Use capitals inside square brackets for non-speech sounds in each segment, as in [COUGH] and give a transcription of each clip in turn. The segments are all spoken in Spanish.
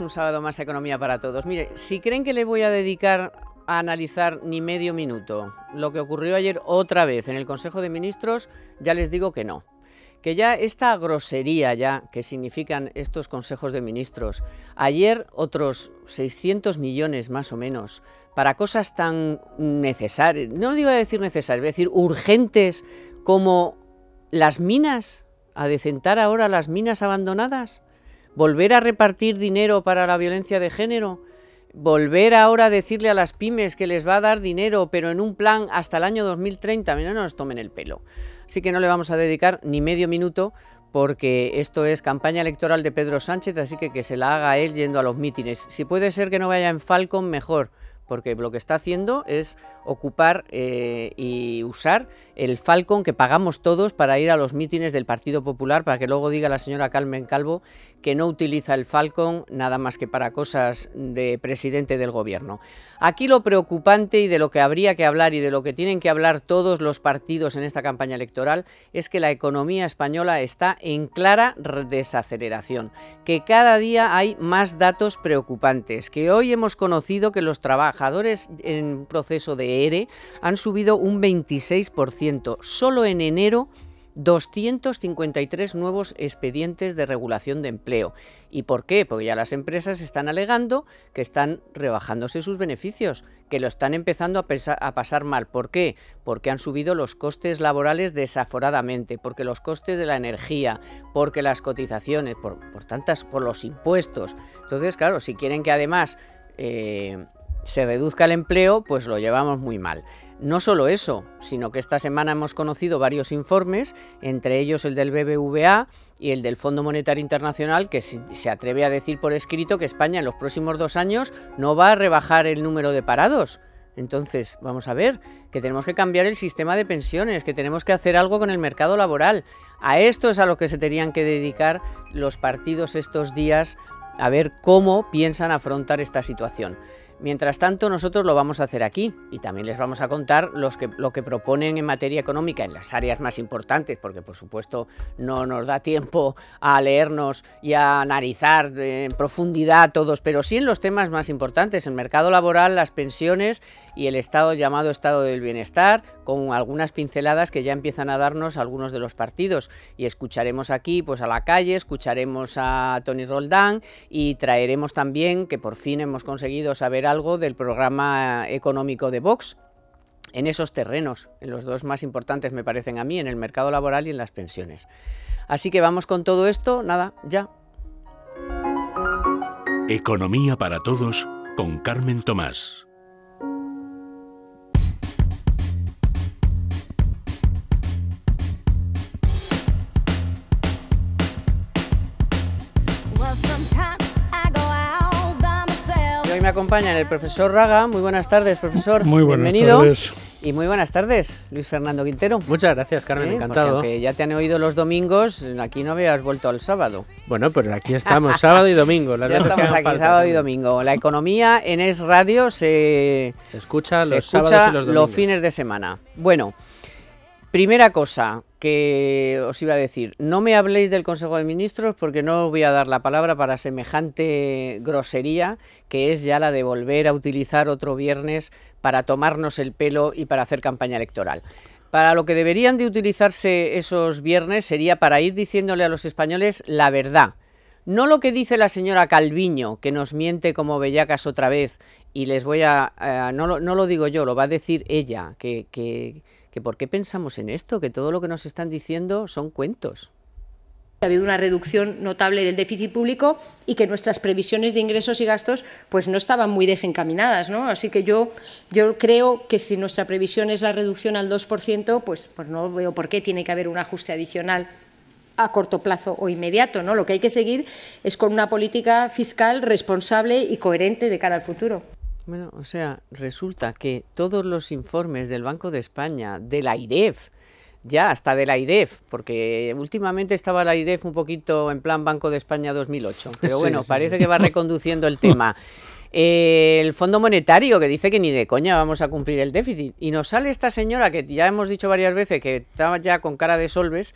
un sábado más Economía para Todos. Mire, si creen que le voy a dedicar a analizar ni medio minuto lo que ocurrió ayer otra vez en el Consejo de Ministros, ya les digo que no. Que ya esta grosería ya que significan estos consejos de ministros, ayer otros 600 millones más o menos para cosas tan necesarias, no digo a decir necesarias, voy a decir urgentes como las minas, a decentar ahora las minas abandonadas volver a repartir dinero para la violencia de género, volver ahora a decirle a las pymes que les va a dar dinero, pero en un plan hasta el año 2030, no nos tomen el pelo. Así que no le vamos a dedicar ni medio minuto porque esto es campaña electoral de Pedro Sánchez, así que que se la haga él yendo a los mítines. Si puede ser que no vaya en Falcon, mejor, porque lo que está haciendo es ocupar eh, y usar el Falcon que pagamos todos para ir a los mítines del Partido Popular, para que luego diga la señora Carmen Calvo que no utiliza el Falcon nada más que para cosas de presidente del gobierno. Aquí lo preocupante y de lo que habría que hablar y de lo que tienen que hablar todos los partidos en esta campaña electoral es que la economía española está en clara desaceleración, que cada día hay más datos preocupantes, que hoy hemos conocido que los trabajadores en proceso de ERE e han subido un 26%, solo en enero 253 nuevos expedientes de regulación de empleo. ¿Y por qué? Porque ya las empresas están alegando que están rebajándose sus beneficios, que lo están empezando a, pasar mal. ¿Por qué? Porque han subido los costes laborales desaforadamente, porque los costes de la energía, porque las cotizaciones, por, tantas, por los impuestos. Entonces, claro, si quieren que además eh, se reduzca el empleo, pues lo llevamos muy mal. No solo eso, sino que esta semana hemos conocido varios informes, entre ellos el del BBVA y el del Fondo Monetario Internacional, que se atreve a decir por escrito que España en los próximos dos años no va a rebajar el número de parados. Entonces, vamos a ver, que tenemos que cambiar el sistema de pensiones, que tenemos que hacer algo con el mercado laboral. A esto es a lo que se tenían que dedicar los partidos estos días, a ver cómo piensan afrontar esta situación. Mientras tanto, nosotros lo vamos a hacer aquí y también les vamos a contar lo que proponen en materia económica en las áreas más importantes, porque por supuesto no nos da tiempo a leernos y a analizar en profundidad todos, pero sí en los temas más importantes, el mercado laboral, las pensiones y el estado llamado estado del bienestar, con algunas pinceladas que ya empiezan a darnos algunos de los partidos. Y escucharemos aquí pues a la calle, escucharemos a Tony Roldán y traeremos también, que por fin hemos conseguido saber algo del programa económico de Vox en esos terrenos, en los dos más importantes me parecen a mí, en el mercado laboral y en las pensiones. Así que vamos con todo esto, nada, ya. Economía para todos con Carmen Tomás me acompaña el profesor Raga. Muy buenas tardes, profesor. Muy buenas Bienvenido. Y muy buenas tardes, Luis Fernando Quintero. Muchas gracias, Carmen, eh, encantado. ya te han oído los domingos, aquí no habías vuelto al sábado. Bueno, pero aquí estamos, sábado y domingo. ya estamos aquí, sábado y domingo. La economía en Es Radio se, escucha, los, sábados y los, domingos. los fines de semana. Bueno, primera cosa, que os iba a decir, no me habléis del Consejo de Ministros porque no voy a dar la palabra para semejante grosería que es ya la de volver a utilizar otro viernes para tomarnos el pelo y para hacer campaña electoral. Para lo que deberían de utilizarse esos viernes sería para ir diciéndole a los españoles la verdad. No lo que dice la señora Calviño, que nos miente como bellacas otra vez, y les voy a... Eh, no, lo, no, lo, digo yo, lo va a decir ella, que que por qué pensamos en esto, que todo lo que nos están diciendo son cuentos. Ha habido una reducción notable del déficit público y que nuestras previsiones de ingresos y gastos pues no estaban muy desencaminadas. Así que yo, yo creo que si nuestra previsión es la reducción al 2%, pues, pues no veo por qué tiene que haber un ajuste adicional a corto plazo o inmediato. ¿no? Lo que hay que seguir es con una política fiscal responsable y coherente de cara al futuro. Bueno, o sea, resulta que todos los informes del Banco de España, de la IDEF, ya hasta de la IDEF, porque últimamente estaba la IDEF un poquito en plan Banco de España 2008, [LAUGHS] pero bueno, parece que va reconduciendo el tema. el Fondo Monetario que dice que ni de coña vamos a cumplir el déficit. Y nos sale esta señora que ya hemos dicho varias veces que estaba ya con cara de solves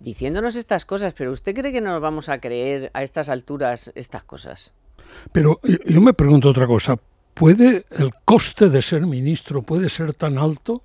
diciéndonos estas cosas, pero ¿usted cree que nos vamos a creer a estas alturas estas cosas? Pero eh, yo me pregunto otra cosa, ¿Puede el coste de ser ministro puede ser tan alto?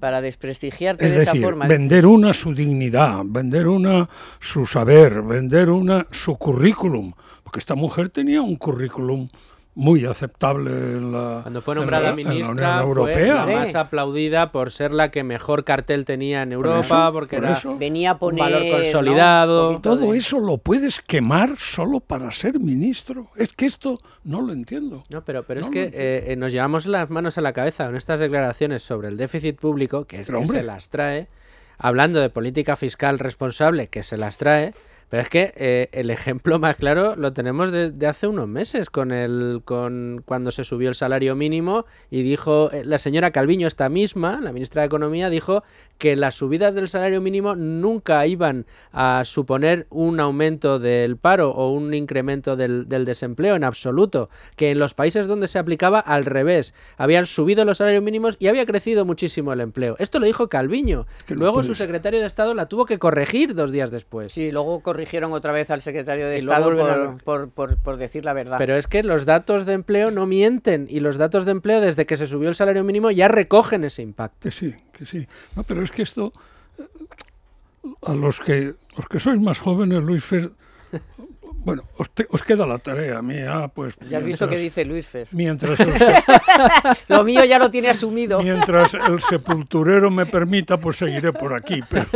Para desprestigiarte de esa forma. Vender una su dignidad, vender una su saber, vender una su currículum. Porque esta mujer tenía un currículum muy aceptable en la, Cuando fue nombrada ministra, fue la más aplaudida por ser la que mejor cartel tenía en Europa, porque era venía a poner, un valor consolidado. Todo eso lo puedes quemar solo para ser ministro. Es que esto no lo entiendo. No, pero, pero es que eh, eh, nos llevamos las manos a la cabeza con estas declaraciones sobre el déficit público, que es se las trae, hablando de política fiscal responsable, que se las trae pero es que eh, el ejemplo más claro lo tenemos de, hace unos meses, con el, con cuando se subió el salario mínimo y dijo, eh, la señora Calviño, esta misma, la ministra de Economía, dijo que las subidas del salario mínimo nunca iban a suponer un aumento del paro o un incremento del, desempleo en absoluto, que en los países donde se aplicaba al revés, habían subido los salarios mínimos y había crecido muchísimo el empleo. Esto lo dijo Calviño. luego su secretario de Estado la tuvo que corregir dos días después. Sí, luego corrigieron otra vez al secretario de Estado por, decir la verdad. Pero es que los datos de empleo no mienten y los datos de empleo desde que se subió el salario mínimo ya recogen ese impacto. Que sí, que sí. No, pero es que esto, eh, a los que, los que sois más jóvenes, Luis Fer, [LAUGHS] bueno, os, queda la tarea mía, ah, pues... Ya has visto que dice Luis Fer. Mientras [LAUGHS] lo mío ya lo tiene asumido. Mientras [LAUGHS] el sepulturero me permita, pues seguiré por aquí, pero,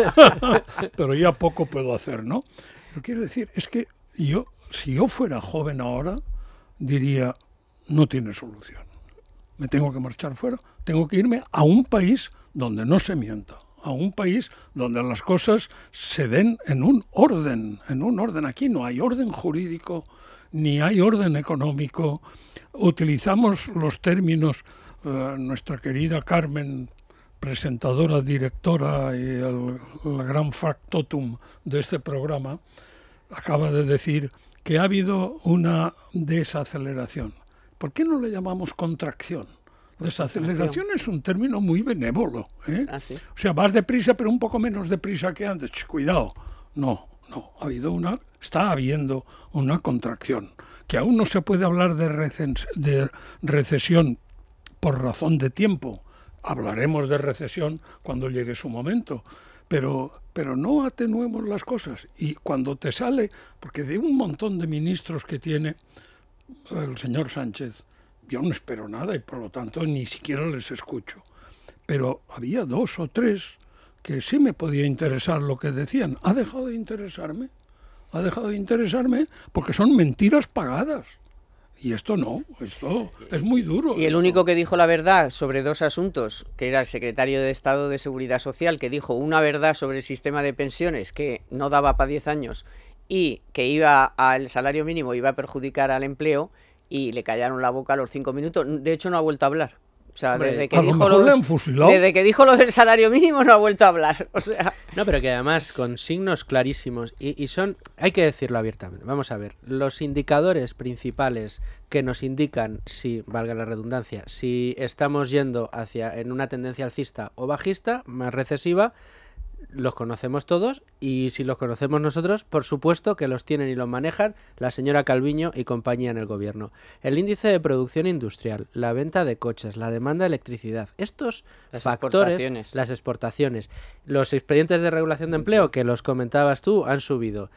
pero ya poco puedo hacer, ¿no? quiero decir es que yo, si yo fuera joven ahora, diría, no tiene solución. Me tengo que marchar fuera, tengo que irme a un país donde no se mienta, a un país donde las cosas se den en un orden, en un orden. Aquí no hay orden jurídico, ni hay orden económico. Utilizamos los términos, eh, nuestra querida Carmen presentadora, directora y el, gran factotum de este programa, acaba de decir que ha habido una desaceleración. ¿Por qué no le llamamos contracción? Pues desaceleración es un término muy benévolo. ¿eh? Ah, o sea, vas deprisa, pero un poco menos deprisa que antes. Cuidado. No, no. Ha habido una, está habiendo una contracción. Que aún no se puede hablar de, de recesión por razón de tiempo, hablaremos de recesión cuando llegue su momento, pero, pero no atenuemos las cosas. Y cuando te sale, porque de un montón de ministros que tiene el señor Sánchez, yo no espero nada y por lo tanto ni siquiera les escucho. Pero había dos o tres que sí me podía interesar lo que decían. Ha dejado de interesarme. Ha dejado de interesarme porque son mentiras pagadas. Y esto no, esto es muy duro. Y el único que dijo la verdad sobre dos asuntos, que era el secretario de Estado de Seguridad Social, que dijo una verdad sobre el sistema de pensiones que no daba para 10 años y que iba al salario mínimo, iba a perjudicar al empleo, y le callaron la boca a los cinco minutos. De hecho, no ha vuelto a hablar. O sea, desde, que dijo lo, que dijo del salario mínimo no ha vuelto a hablar. O sea. No, pero que además con signos clarísimos y, son, hay que decirlo abiertamente. Vamos a ver, los indicadores principales que nos indican si, valga la redundancia, si estamos yendo hacia en una tendencia alcista o bajista, más recesiva, los conocemos todos y si los conocemos nosotros, por supuesto que los tienen y los manejan la señora Calviño y compañía en el gobierno. El índice de producción industrial, la venta de coches, la demanda de electricidad, estos factores, las exportaciones, los expedientes de regulación de empleo que los comentabas tú han subido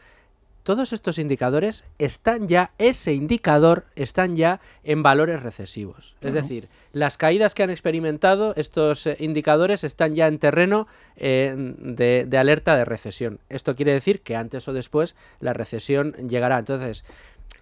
todos estos indicadores están ya, ese indicador, están ya en valores recesivos. Es decir, las caídas que han experimentado estos eh, indicadores están ya en terreno eh, de, de, alerta de recesión. Esto quiere decir que antes o después la recesión llegará. Entonces,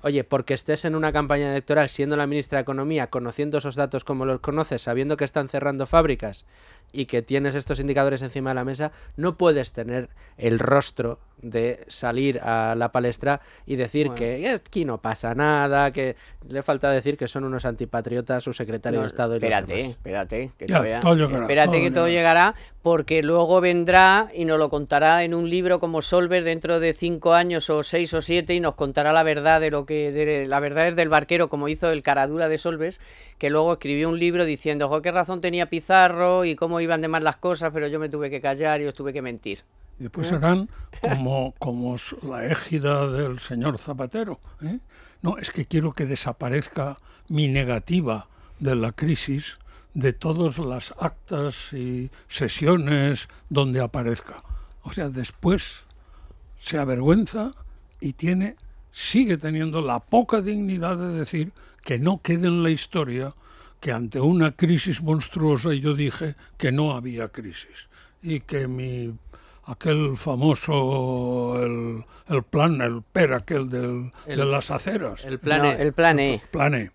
oye, porque estés en una campaña electoral siendo la ministra de Economía, conociendo esos datos como los conoces, sabiendo que están cerrando fábricas, y que tienes estos indicadores encima de la mesa, no puedes tener el rostro de salir a la palestra y decir que eh, aquí no pasa nada, que le falta decir que son unos antipatriotas su secretario de Estado y Espérate, espérate, que, espérate que todo llegará, porque luego vendrá y nos lo contará en un libro como Solver dentro de cinco años o seis o siete y nos contará la verdad de lo que de, la verdad es del barquero, como hizo el caradura de Solves, que luego escribió un libro diciendo, qué razón tenía Pizarro y cómo iban de mal las cosas, pero yo me tuve que callar y os tuve que mentir. después serán ¿Eh? [LAUGHS] como, como la égida del señor Zapatero. ¿eh? No, es que quiero que desaparezca mi negativa de la crisis de todas las actas y sesiones donde aparezca. O sea, después se avergüenza y tiene, sigue teniendo la poca dignidad de decir que no quede en la historia que ante una crisis monstruosa yo dije que no había crisis y que mi aquel famoso el, plan el per aquel del, de las aceras el plan e. el plan E el plan E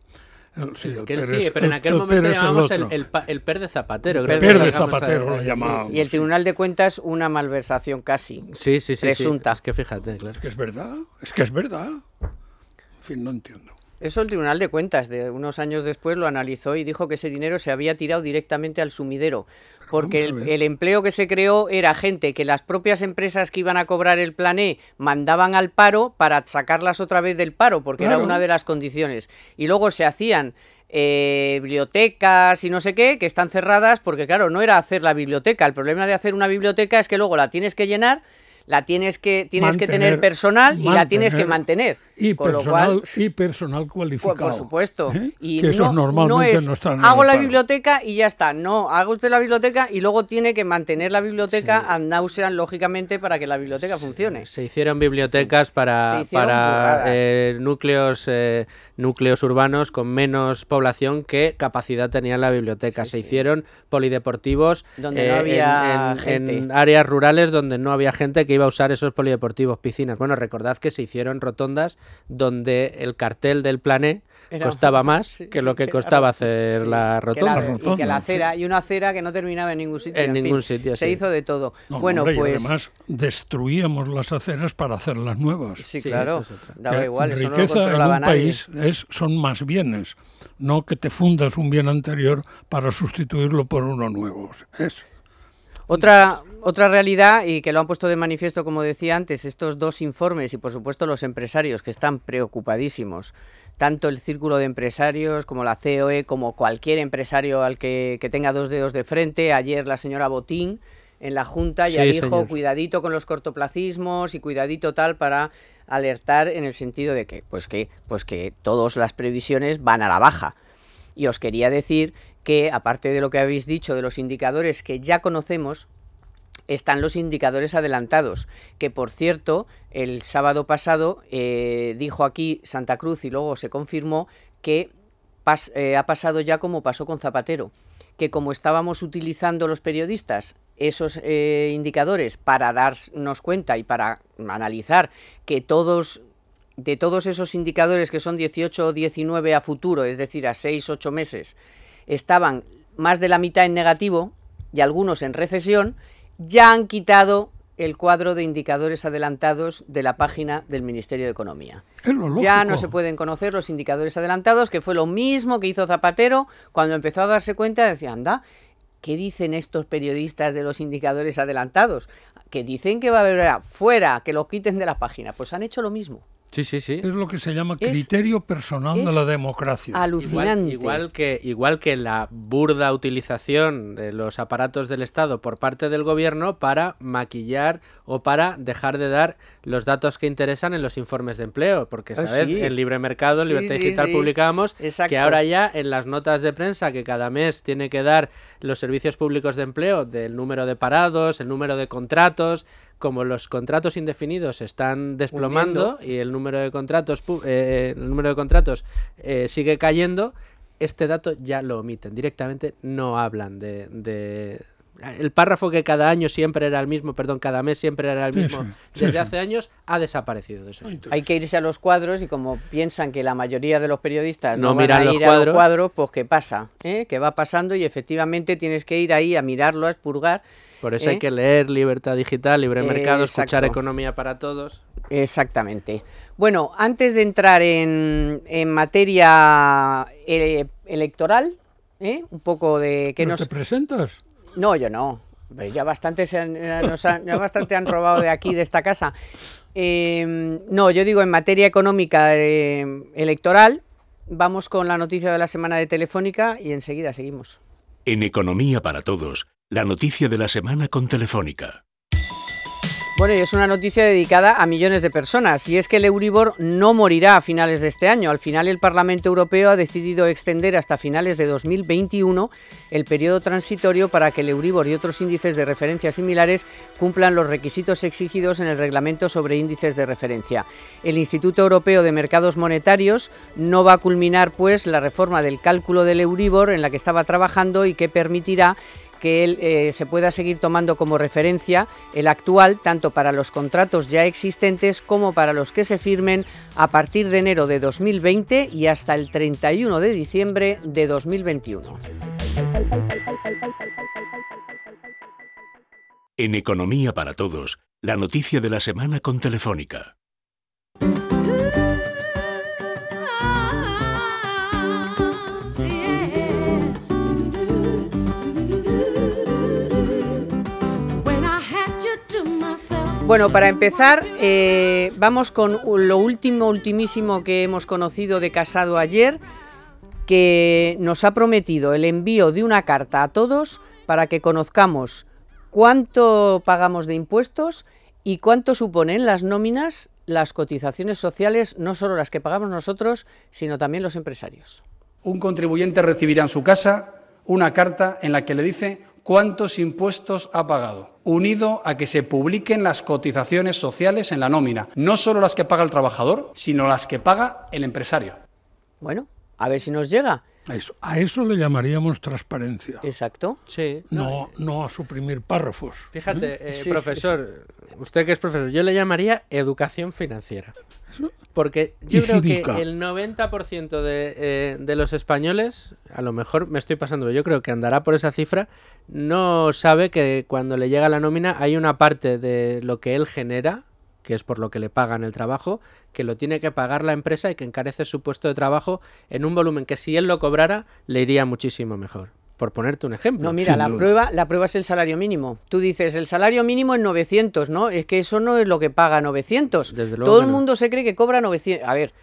sí, el pero en aquel momento llamamos el, el, el, PER de Zapatero. El PER de Zapatero, lo llamaba. y el Tribunal de Cuentas una malversación casi. Sí, sí, sí. Presunta. que fíjate, claro. Es que es verdad, es que es verdad. En fin, no entiendo. Eso el Tribunal de Cuentas de unos años después lo analizó y dijo que ese dinero se había tirado directamente al sumidero, porque el, empleo que se creó era gente que las propias empresas que iban a cobrar el plan e mandaban al paro para sacarlas otra vez del paro, porque era una de las condiciones. Y luego se hacían eh, bibliotecas y no sé qué, que están cerradas, porque claro, no era hacer la biblioteca. El problema de hacer una biblioteca es que luego la tienes que llenar la tienes que, tienes que tener personal y la tienes que mantener. Y, personal, y personal cualificado. Pues, por supuesto. ¿eh? Y normal no, Hago la biblioteca y ya está. No, haga usted la biblioteca y luego tiene que mantener la biblioteca sí. a lógicamente, para que la biblioteca funcione. Se hicieron bibliotecas para, para eh, núcleos, eh, núcleos urbanos con menos población que capacidad tenía la biblioteca. se hicieron polideportivos donde había gente. en áreas rurales donde no había gente que iba a usar esos polideportivos, piscinas. Bueno, recordad que se hicieron rotondas donde el cartel del plané costaba más que lo que, costaba hacer la rotonda. y acera, y una acera que no terminaba en ningún sitio. En, ningún sitio, Se hizo de todo. bueno, pues... además destruíamos las aceras para hacer las nuevas. Sí, claro. igual, eso riqueza en un país es, son más bienes, no que te fundas un bien anterior para sustituirlo por uno nuevo. Eso. Otra, otra realidad, y que lo han puesto de manifiesto, como decía antes, estos dos informes y, por supuesto, los empresarios que están preocupadísimos. Tanto el círculo de empresarios como la COE, como cualquier empresario al que, tenga dos dedos de frente. Ayer la señora Botín en la Junta ya dijo cuidadito con los cortoplacismos y cuidadito tal para alertar en el sentido de que, pues que, pues que todas las previsiones van a la baja. Y os quería decir que, aparte de lo que habéis dicho de los indicadores que ya conocemos, están los indicadores adelantados, que por cierto, el sábado pasado eh, dijo aquí Santa Cruz y luego se confirmó que eh, ha pasado ya como pasó con Zapatero, que como estábamos utilizando los periodistas esos eh, indicadores para darnos cuenta y para analizar que todos de todos esos indicadores que son 18 o 19 a futuro, es decir, a 6, 8 meses, estaban más de la mitad en negativo y algunos en recesión, ya han quitado el cuadro de indicadores adelantados de la página del Ministerio de Economía. Ya no se pueden conocer los indicadores adelantados, que fue lo mismo que hizo Zapatero cuando empezó a darse cuenta, decía, anda, ¿qué dicen estos periodistas de los indicadores adelantados? Que dicen que va a haber fuera, que lo quiten de la página. Pues han hecho lo mismo. Sí, sí, sí. Es lo que se llama criterio personal de la democracia. Alucinante. que, igual que la burda utilización de los aparatos del Estado por parte del gobierno para maquillar o para dejar de dar los datos que interesan en los informes de empleo, porque ah, sabes, en libre mercado, en libertad digital publicamos que ahora ya en las notas de prensa que cada mes tiene que dar los servicios públicos de empleo del número de parados, el número de contratos, como los contratos indefinidos están desplomando y el número de contratos eh, eh, el número de contratos eh, sigue cayendo, este dato ya lo omiten. Directamente no hablan de, el párrafo que cada año siempre era el mismo, perdón, cada mes siempre era el mismo, desde hace años ha desaparecido. Ah, hay que irse a los cuadros y como piensan que la mayoría de los periodistas no, van a ir cuadros. pues ¿qué pasa? ¿Eh? Que va pasando y efectivamente tienes que ir ahí a mirarlo, a expurgar. Por eso hay ¿eh? que leer Libertad Digital, Libre eh, Mercado, escuchar Economía para Todos. Exactamente. Bueno, antes de entrar en, materia eh, electoral, un poco de que nos te presentas no, yo no. ya bastante, han, eh, bastante han robado de aquí, de esta casa. Em, no, yo digo en materia económica em, electoral, vamos con la noticia de la semana de Telefónica y enseguida seguimos. En Economía para Todos, la noticia de la semana con Telefónica. Bueno, y es una noticia dedicada a millones de personas, y es que el Euribor no morirá a finales de este año. Al final, el Parlamento Europeo ha decidido extender hasta finales de 2021 el periodo transitorio para que el Euribor y otros índices de referencia similares cumplan los requisitos exigidos en el reglamento sobre índices de referencia. El Instituto Europeo de Mercados Monetarios no va a culminar, pues, la reforma del cálculo del Euribor en la que estaba trabajando y que permitirá que él, eh, se pueda seguir tomando como referencia el actual, tanto para los contratos ya existentes como para los que se firmen a partir de enero de 2020 y hasta el 31 de diciembre de 2021. En Economía para Todos, la noticia de la semana con Telefónica. Bueno, para empezar, eh, vamos con lo último, ultimísimo que hemos conocido de Casado ayer, que nos ha prometido el envío de una carta a todos para que conozcamos cuánto pagamos de impuestos y cuánto suponen las nóminas, las cotizaciones sociales, no solo las que pagamos nosotros, sino también los empresarios. Un contribuyente recibirá en su casa una carta en la que le dice cuántos impuestos ha pagado, unido a que se publiquen las cotizaciones sociales en la nómina, no solo las que paga el trabajador, sino las que paga el empresario. Bueno, a ver si nos llega a eso le llamaríamos transparencia. Exacto. Sí. No, no, a suprimir párrafos. ¿eh? Fíjate, eh, profesor, usted que es profesor, yo le llamaría educación financiera. Porque yo creo que el 90% de, eh, de los españoles, a lo mejor me estoy pasando, yo creo que andará por esa cifra, no sabe que cuando le llega la nómina hay una parte de lo que él genera que es por lo que le pagan el trabajo, que lo tiene que pagar la empresa y que encarece su puesto de trabajo en un volumen que si él lo cobrara le iría muchísimo mejor. Por ponerte un ejemplo. No, mira, la prueba, la prueba es el salario mínimo. Tú dices, el salario mínimo es 900, ¿no? Es que eso no es lo que paga 900. Todo el mundo se cree que cobra 900. A ver,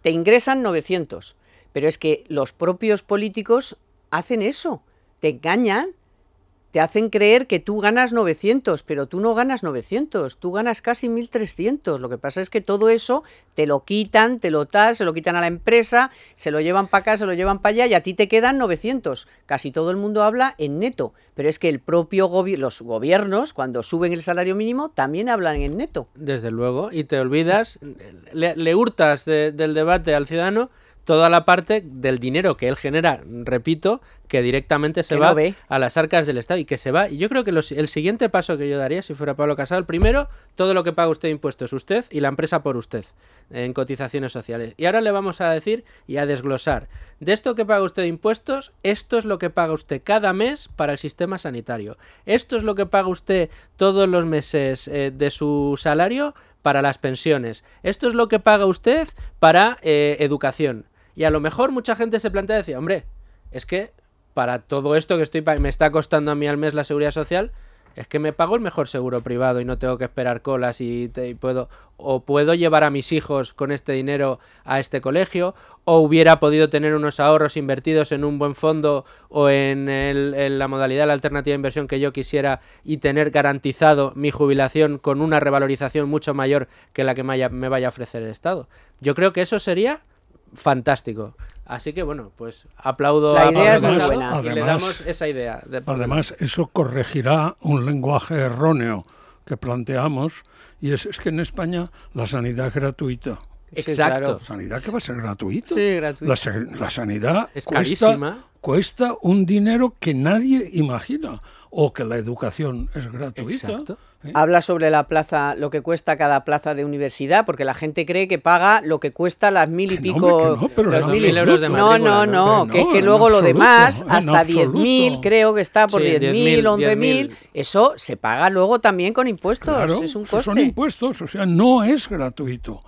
te ingresan 900, pero es que los propios políticos hacen eso. Te engañan te hacen creer que tú ganas 900, pero tú no ganas 900, tú ganas casi 1300. Lo que pasa es que todo eso te lo quitan, te lo tal, se lo quitan a la empresa, se lo llevan para acá, se lo llevan para allá y a ti te quedan 900. Casi todo el mundo habla en neto, pero es que el propio los gobiernos cuando suben el salario mínimo también hablan en neto. Desde luego, y te olvidas, le, hurtas del debate al ciudadano toda la parte del dinero que él genera, repito, que directamente se va a las arcas del Estado y que se va. Y yo creo que el siguiente paso que yo daría, si fuera Pablo Casal, primero, todo lo que paga usted de impuestos, usted y la empresa por usted, en cotizaciones sociales. Y ahora le vamos a decir y a desglosar, de esto que paga usted de impuestos, esto es lo que paga usted cada mes para el sistema sanitario. Esto es lo que paga usted todos los meses eh, de su salario para las pensiones, esto es lo que paga usted para eh, educación. Y a lo mejor mucha gente se plantea decir hombre, es que para todo esto que estoy me está costando a mí al mes la seguridad social, es que me pago el mejor seguro privado y no tengo que esperar colas y, puedo o puedo llevar a mis hijos con este dinero a este colegio o hubiera podido tener unos ahorros invertidos en un buen fondo o en, la modalidad la alternativa de inversión que yo quisiera y tener garantizado mi jubilación con una revalorización mucho mayor que la que me, me vaya a ofrecer el Estado. Yo creo que eso sería fantástico. Así que bueno, pues aplaudo la idea Además, le damos esa idea. además, eso corregirá un lenguaje erróneo que planteamos y es, es que en España la sanidad es gratuita. Exacto. Sanidad que va a ser gratuito. La, sanidad es cuesta, un dinero que nadie imagina. O que la educación es gratuita. ¿eh? Habla sobre la plaza, lo que cuesta cada plaza de universidad, porque la gente cree que paga lo que cuesta las mil y pico. No, no, de No, no, no, que, que, luego lo demás, hasta 10.000, creo que está por 10.000 diez, mil, eso se paga luego también con impuestos, es un coste. Son impuestos, o sea, no es gratuito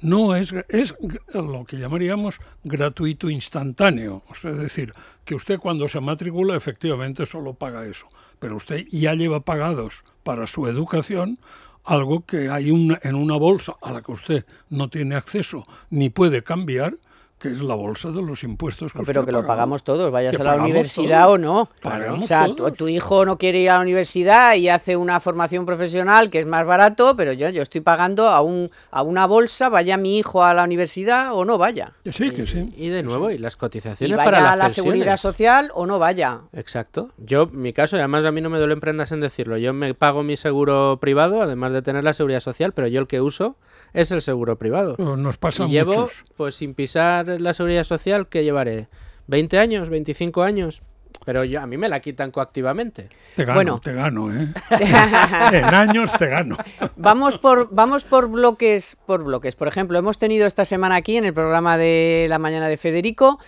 no es, es lo que llamaríamos gratuito instantáneo. O sea, es decir, que usted cuando se matricula efectivamente solo paga eso, pero usted ya lleva pagados para su educación algo que hay en una bolsa a la que usted no tiene acceso ni puede cambiar que es la bolsa de los impuestos. pero que lo pagamos todos, vayas a la universidad o no. o sea, tu, hijo no quiere ir a la universidad y hace una formación profesional que es más barato, pero yo, yo estoy pagando a, un, a una bolsa, vaya mi hijo a la universidad o no vaya. Sí, que sí. Y, de nuevo, y las cotizaciones y para a la seguridad social o no vaya. Exacto. Yo, mi caso, y además a mí no me duelen prendas en decirlo, yo me pago mi seguro privado, además de tener la seguridad social, pero yo el que uso es el seguro privado. Nos pasa y llevo, pues sin pisar la seguridad social, que llevaré? ¿20 años? ¿25 años? Pero yo, a mí me la quitan coactivamente. Te gano, te gano, ¿eh? [LAUGHS] en años te gano. Vamos por, vamos por bloques, por bloques. Por ejemplo, hemos tenido esta semana aquí en el programa de la mañana de Federico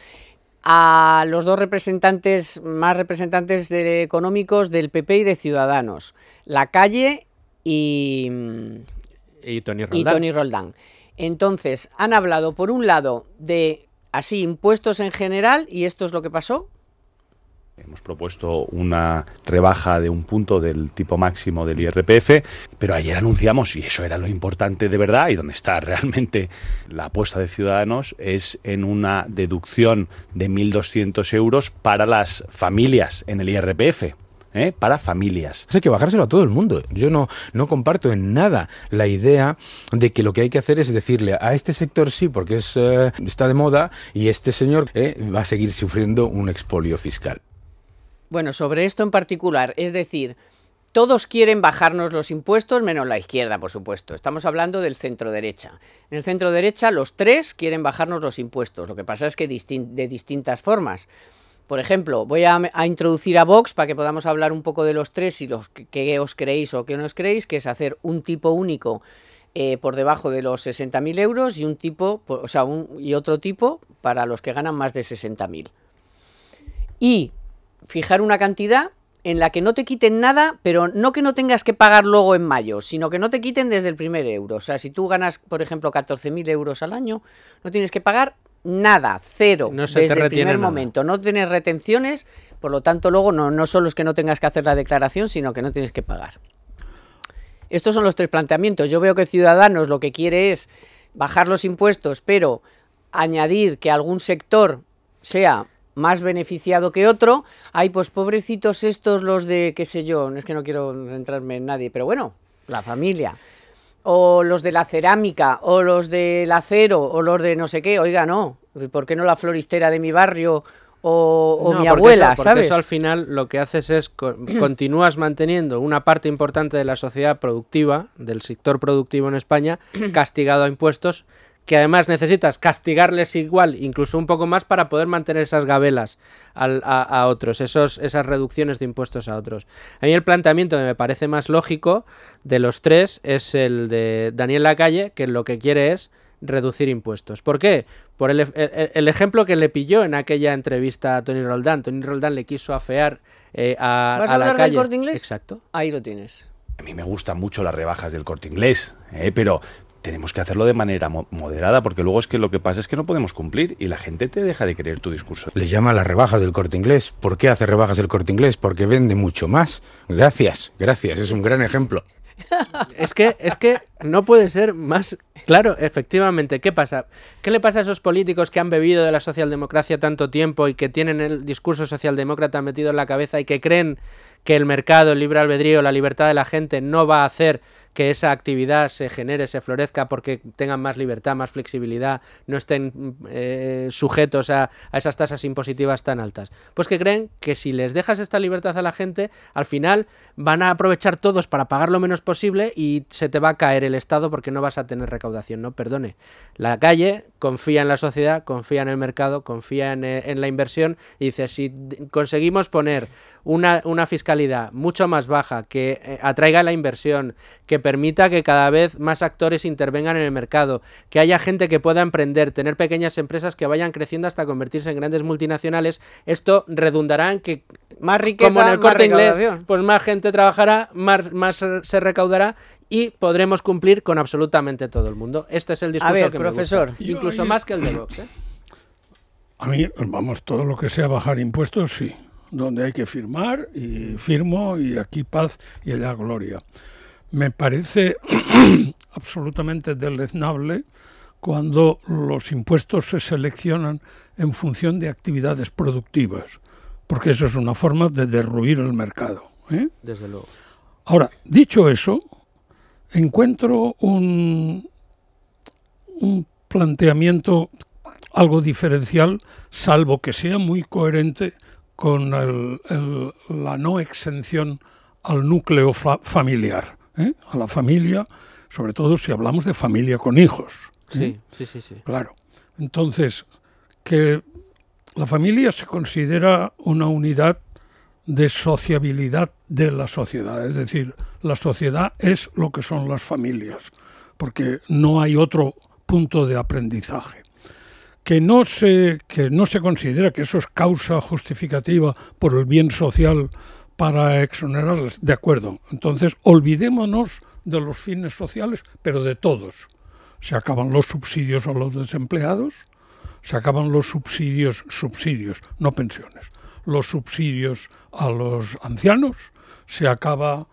a los dos representantes, más representantes económicos del PP y de Ciudadanos, La Calle Y Tony Roldán. Entonces, han hablado por un lado de así impuestos en general y esto es lo que pasó. Hemos propuesto una rebaja de un punto del tipo máximo del IRPF, pero ayer anunciamos, y eso era lo importante de verdad, y donde está realmente la apuesta de Ciudadanos, es en una deducción de 1.200 euros para las familias en el IRPF. ¿eh? para familias. Hay que bajárselo a todo el mundo. Yo no, no comparto en nada la idea de que lo que hay que hacer es decirle a este sector sí, porque es, eh, está de moda, y este señor eh, va a seguir sufriendo un expolio fiscal. Bueno, sobre esto en particular, es decir, todos quieren bajarnos los impuestos, menos la izquierda, por supuesto. Estamos hablando del centro derecha. En el centro derecha los tres quieren bajarnos los impuestos, lo que pasa es que de distintas formas. Por ejemplo, voy a, introducir a Vox para que podamos hablar un poco de los tres y los que, os creéis o que no os creéis, que es hacer un tipo único eh, por debajo de los 60.000 euros y un tipo, y otro tipo para los que ganan más de 60.000. Y fijar una cantidad en la que no te quiten nada, pero no que no tengas que pagar luego en mayo, sino que no te quiten desde el primer euro. O sea, si tú ganas, por ejemplo, 14.000 euros al año, no tienes que pagar nada, cero, no desde el primer momento. No tienes retenciones, por lo tanto luego no, no solo es que no tengas que hacer la declaración, sino que no tienes que pagar. Estos son los tres planteamientos. Yo veo que Ciudadanos lo que quiere es bajar los impuestos, pero añadir que algún sector sea más beneficiado que otro. hay pues pobrecitos estos los de, qué sé yo, es que no quiero centrarme en nadie, pero bueno, la familia o los de la cerámica, o los del acero, o los de no sé qué, oiga, no, ¿por qué no la floristera de mi barrio? o, mi abuela, eso, ¿sabes? Eso al final lo que haces es [CLEARS THROAT] continúas manteniendo una parte importante de la sociedad productiva, del sector productivo en España, [CLEARS THROAT] castigado a impuestos que además necesitas castigarles igual, incluso un poco más, para poder mantener esas gabelas a, otros, esas reducciones de impuestos a otros. A mí el planteamiento que me parece más lógico de los tres es el de Daniel Lacalle, que lo que quiere es reducir impuestos. ¿Por qué? Por el, ejemplo que le pilló en aquella entrevista a Tony Roldán. Tony Roldán le quiso afear eh, a, ¿Vas a, la calle. Del corte inglés? Exacto. Ahí lo tienes. A mí me gustan mucho las rebajas del corte inglés, eh, pero, tenemos que hacerlo de manera moderada, porque luego es que lo que pasa es que no podemos cumplir y la gente te deja de creer tu discurso. Le llama las rebajas del corte inglés. ¿Por qué hace rebajas del corte inglés? Porque vende mucho más. Gracias, gracias, es un gran ejemplo. [LAUGHS] es que, es que no puede ser más claro, efectivamente. ¿Qué pasa? ¿Qué le pasa a esos políticos que han bebido de la socialdemocracia tanto tiempo y que tienen el discurso socialdemócrata metido en la cabeza y que creen que el mercado, el libre albedrío, la libertad de la gente no va a hacer que esa actividad se genere, se florezca porque tengan más libertad, más flexibilidad, no estén eh, sujetos a, esas tasas impositivas tan altas. Pues que creen que si les dejas esta libertad a la gente, al final van a aprovechar todos para pagar lo menos posible y se te va a caer el Estado porque no vas a tener recaudación, ¿no? Perdone. La calle confía en la sociedad, confía en el mercado, confía en, eh, la inversión y dice, si conseguimos poner una, fiscalidad mucho más baja que eh, atraiga la inversión, que permita que cada vez más actores intervengan en el mercado, que haya gente que pueda emprender, tener pequeñas empresas que vayan creciendo hasta convertirse en grandes multinacionales, esto redundará en que más riqueza, como en el corte inglés, pues más gente trabajará, más, se recaudará y podremos cumplir con absolutamente todo el mundo. Este es el discurso que profesor, incluso más que el de Vox. ¿eh? A mí, vamos, todo lo que sea bajar impuestos, sí. Donde hay que firmar y firmo y aquí paz y allá gloria. Me parece [CLEARS THROAT] absolutamente deleznable cuando los impuestos se seleccionan en función de actividades productivas, porque eso es una forma de derruir el mercado. ¿eh? Desde luego. Ahora, dicho eso, encuentro un, planteamiento algo diferencial, salvo que sea muy coherente con la no exención al núcleo familiar. ¿eh? a la familia, sobre todo si hablamos de familia con hijos. ¿eh? Sí, sí, sí, sí. Claro. Entonces, que la familia se considera una unidad de sociabilidad de la sociedad, es decir, la sociedad es lo que son las familias, porque no hay otro punto de aprendizaje. Que no se, que no se considera que eso es causa justificativa por el bien social para exonerarles. De acuerdo. Entonces, olvidémonos de los fines sociales, pero de todos. Se acaban los subsidios a los desempleados, se acaban los subsidios, subsidios, no pensiones, los subsidios a los ancianos, se acaba,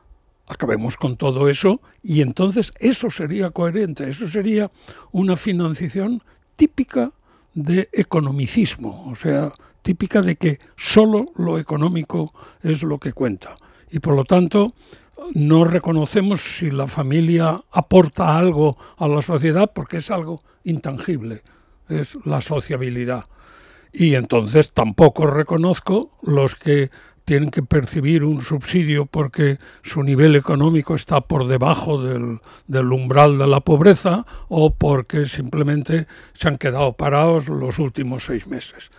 acabemos con todo eso y entonces eso sería coherente, eso sería una financiación típica de economicismo, o sea, típica de que solo lo económico es lo que cuenta. Y por lo tanto, no reconocemos si la familia aporta algo a la sociedad porque es algo intangible, es la sociabilidad. Y entonces tampoco reconozco los que tienen que percibir un subsidio porque su nivel económico está por debajo del, del, umbral de la pobreza o porque simplemente se han quedado parados los últimos seis meses.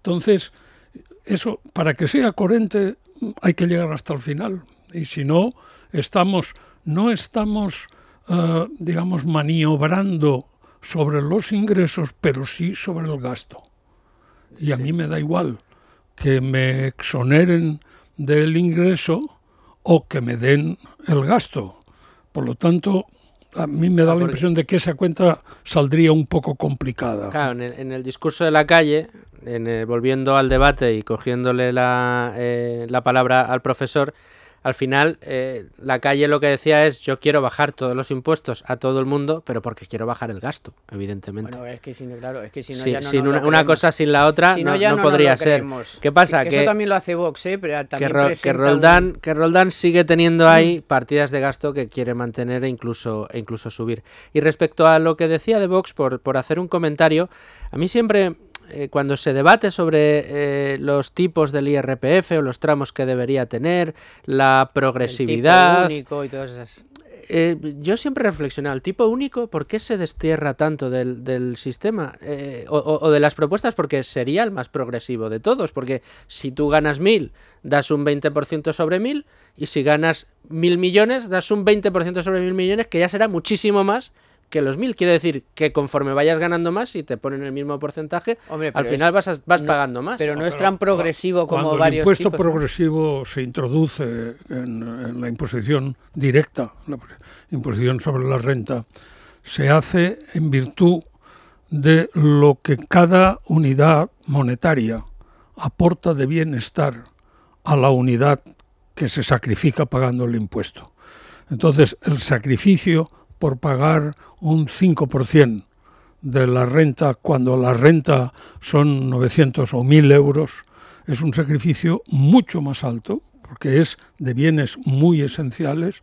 Entonces, eso, para que sea coherente, hay que llegar hasta el final. Y si no, estamos, no estamos, eh, digamos, maniobrando sobre los ingresos, pero sí sobre el gasto. Y a mí me da igual que me exoneren del ingreso o que me den el gasto. Por lo tanto, a mí me da ah, la impresión de que esa cuenta saldría un poco complicada. Claro, en el, discurso de la calle, volviendo al debate y cogiéndole la eh, palabra al profesor, al final eh, la calle lo que decía es yo quiero bajar todos los impuestos a todo el mundo, pero porque quiero bajar el gasto, evidentemente. Bueno, es que si no, claro, es que si no, ya no sin una, cosa sin la otra no, no, podría ser. ¿Qué pasa? que, eso también lo hace Vox, ¿eh? que, que, Roldán, sigue teniendo ahí mm. partidas de gasto que quiere mantener e incluso, e incluso subir. Y respecto a lo que decía de Vox, por, por hacer un comentario, a mí siempre eh, cuando se debate sobre eh, los tipos del IRPF o los tramos que debería tener, la progresividad... y eh, yo siempre he reflexionado, el tipo único, ¿por qué se destierra tanto del, sistema o, o, de las propuestas? Porque sería el más progresivo de todos, porque si tú ganas mil, das un 20% sobre mil, y si ganas mil millones, das un 20% sobre mil millones, que ya será muchísimo más que los mil. quiere decir que conforme vayas ganando más, y te ponen el mismo porcentaje, al final vas, pagando más. Pero no, es tan progresivo como cuando varios. El impuesto progresivo se introduce en, en la imposición directa, la imposición sobre la renta, se hace en virtud de lo que cada unidad monetaria aporta de bienestar a la unidad que se sacrifica pagando el impuesto. Entonces, el sacrificio por pagar un 5% de la renta cuando la renta son 900 o 1000 euros, es un sacrificio mucho más alto, porque es de bienes muy esenciales,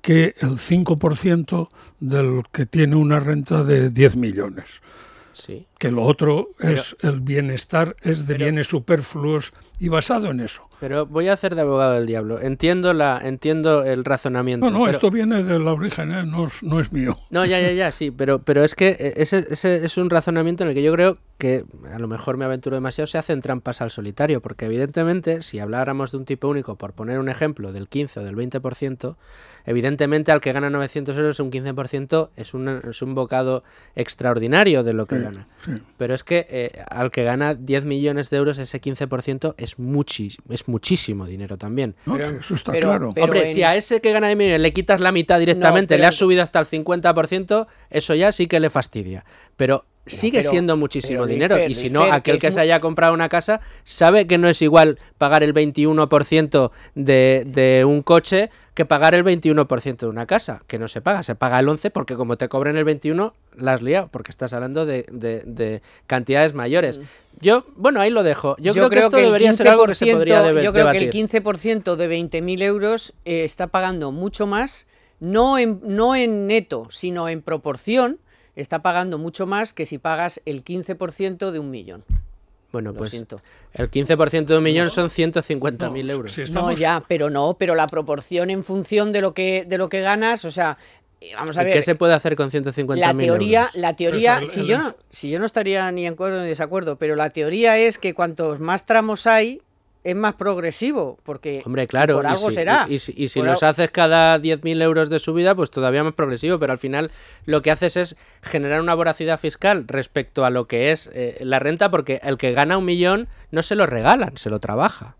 que el 5% del que tiene una renta de 10 millones. Sí que lo otro es el bienestar, es de bienes superfluos y basado en eso. Pero voy a hacer de abogado del diablo. Entiendo la, entiendo el razonamiento. No, no, esto viene de la origen, ¿eh? no, es, no, es mío. No, ya, ya, ya, sí, pero, pero es que ese, ese, es un razonamiento en el que yo creo que a lo mejor me aventuro demasiado, se hacen trampas al solitario, porque evidentemente si habláramos de un tipo único, por poner un ejemplo, del 15 o del 20%, evidentemente al que gana 900 euros un 15% es un, es un bocado extraordinario de lo que gana. Pero es que eh, al que gana 10 millones de euros, ese 15% es, es muchísimo dinero también. eso está claro. Hombre, si a ese que gana 10 millones le quitas la mitad directamente, le has subido hasta el 50%, eso ya sí que le fastidia. Pero sigue siendo muchísimo dinero. y si no, aquel que, se haya comprado una casa sabe que no es igual pagar el 21% de, de, un coche que pagar el 21% de una casa, que no se paga, se paga el 11% porque como te cobran el 21% la has liado, porque estás hablando de, cantidades mayores. Mm. Yo, bueno, ahí lo dejo. Yo, creo, que esto debería ser algo que se podría debatir. Yo creo que el 15% de 20.000 euros eh, está pagando mucho más, no en, no en neto, sino en proporción, está pagando mucho más que si pagas el 15% de un millón. Bueno, pues el 15% de un millón son 150.000 mil euros. No, ya, pero no, pero la proporción en función de lo que, de lo que ganas, o sea, eh, vamos a ver. ¿Qué se puede hacer con 150.000 la teoría, euros? La teoría, si, yo si yo no estaría ni en acuerdo ni en desacuerdo, pero la teoría es que cuantos más tramos hay, es más progresivo, porque Hombre, claro, por algo será. Y, si, los haces cada 10.000 euros de subida, pues todavía más progresivo, pero al final lo que haces es generar una voracidad fiscal respecto a lo que es eh, la renta, porque el que gana un millón no se lo regalan, se lo trabaja.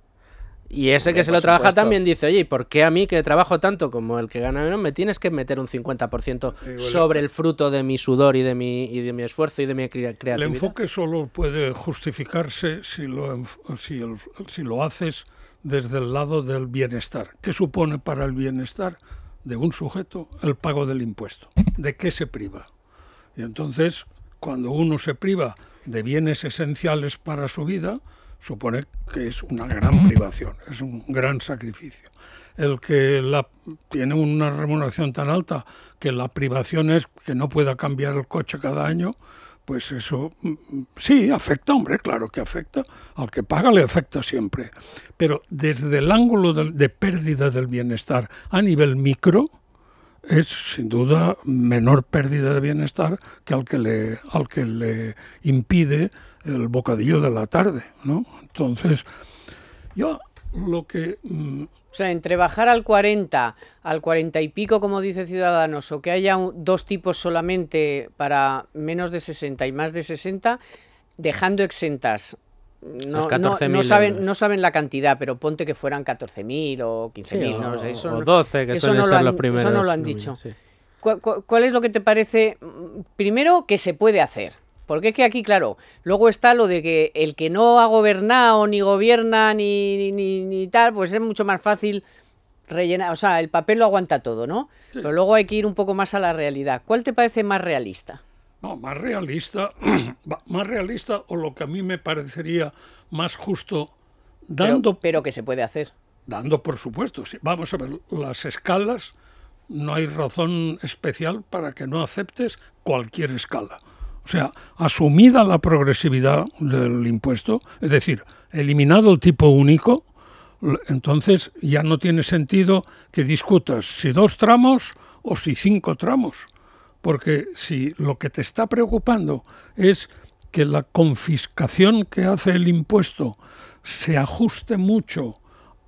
Y ese que se lo trabaja también dice, oye, por qué a mí que trabajo tanto como el que gana menos me tienes que meter un 50% sobre el fruto de mi sudor y de mi, y de mi esfuerzo y de mi creatividad? El enfoque solo puede justificarse si lo, si lo haces desde el lado del bienestar. ¿Qué supone para el bienestar de un sujeto el pago del impuesto? ¿De qué se priva? Y entonces, cuando uno se priva de bienes esenciales para su vida, supone que es una gran [LAUGHS] privación, es un gran sacrificio. El que la, tiene una remuneración tan alta que la privación es que no pueda cambiar el coche cada año, pues eso mm, mm, sí afecta, hombre, claro que afecta. Al que paga le afecta siempre. Pero desde el ángulo de, pérdida del bienestar a nivel micro, es sin duda menor pérdida de bienestar que al que le, al que le impide el bocadillo de la tarde, ¿no? Entonces, yo lo que... Mm, o sea, entre bajar al 40, al 40 y pico, como dice Ciudadanos, o que haya dos tipos solamente para menos de 60 y más de 60, dejando exentas. Mm, no, saben, no saben la cantidad, pero ponte que fueran 14.000 o 15.000, no, o, sé, 12, que son los primeros. Eso no lo han dicho. ¿Cuál es lo que te parece, mm, primero, que se puede hacer? Porque es que aquí, claro, luego está lo de que el que no ha gobernado, ni gobierna, ni, ni, tal, pues es mucho más fácil rellenar. O sea, el papel lo aguanta todo, ¿no? Pero luego hay que ir un poco más a la realidad. ¿Cuál te parece más realista? No, más realista, [CLEARS THROAT] más realista o lo que a mí me parecería más justo, dando. Pero, que se puede hacer. Dando, por supuesto. Vamos a ver, las escalas, no hay razón especial para que no aceptes cualquier escala. O sea, asumida la progresividad del impuesto, es decir, eliminado el tipo único, entonces ya no tiene sentido que discutas si dos tramos o si cinco tramos, porque si lo que te está preocupando es que la confiscación que hace el impuesto se ajuste mucho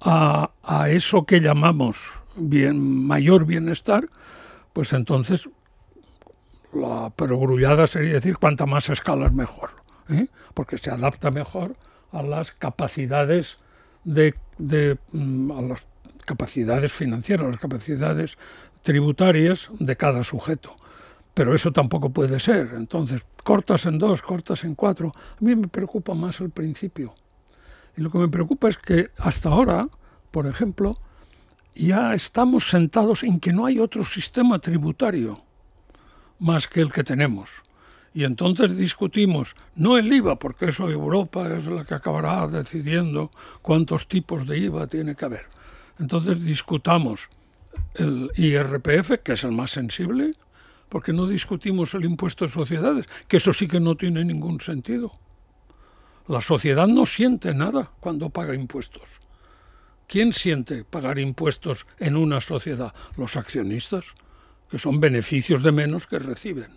a, eso que llamamos bien, mayor bienestar, pues entonces la perogrullada sería decir cuanta más escalas mejor, ¿eh? porque se adapta mejor a las capacidades de, mm, a las capacidades financieras, las capacidades tributarias de cada sujeto. Pero eso tampoco puede ser. Entonces, cortas en dos, cortas en cuatro. A mí me preocupa más el principio. Y lo que me preocupa es que hasta ahora, por ejemplo, ya estamos sentados en que no hay otro sistema tributario más que el que tenemos. Y entonces discutimos, no el IVA, porque eso Europa es la que acabará decidiendo cuántos tipos de IVA tiene que haber. Entonces discutamos el IRPF, que es el más sensible, porque no discutimos el impuesto de sociedades, que eso sí que no tiene ningún sentido. La sociedad no siente nada cuando paga impuestos. ¿Quién siente pagar impuestos en una sociedad? Los accionistas que son beneficios de menos que reciben.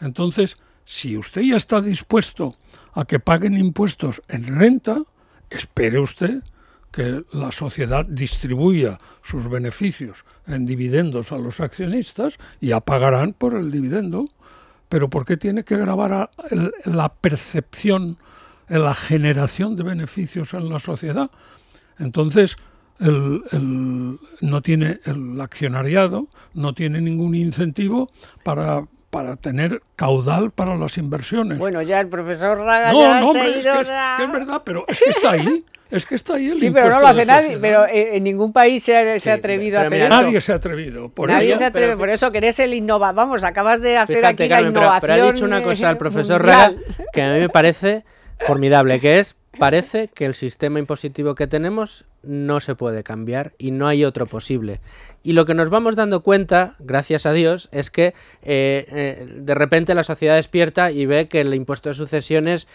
Entonces, si usted ya está dispuesto a que paguen impuestos en renta, espere usted que la sociedad distribuya sus beneficios en dividendos a los accionistas y ya pagarán por el dividendo. Pero ¿por qué tiene que grabar la percepción, la generación de beneficios en la sociedad? Entonces, el, no tiene el accionariado, no tiene ningún incentivo para para tener caudal para las inversiones. Bueno, ya el profesor Raga no, ya hombre, es, que, es, verdad, pero es que está ahí. Es que está ahí el Sí, pero no lo hace nadie, pero eh, en ningún país se ha, atrevido a hacer eso. Nadie se ha atrevido. Por nadie eso, se por eso que eres el innovador. Vamos, acabas de hacer aquí la innovación. Pero, ha dicho una cosa al profesor raga que a mí me parece formidable que es, parece que el sistema impositivo que tenemos no se puede cambiar y no hay otro posible. Y lo que nos vamos dando cuenta, gracias a Dios, es que eh, eh, de repente la sociedad despierta y ve que el impuesto de sucesiones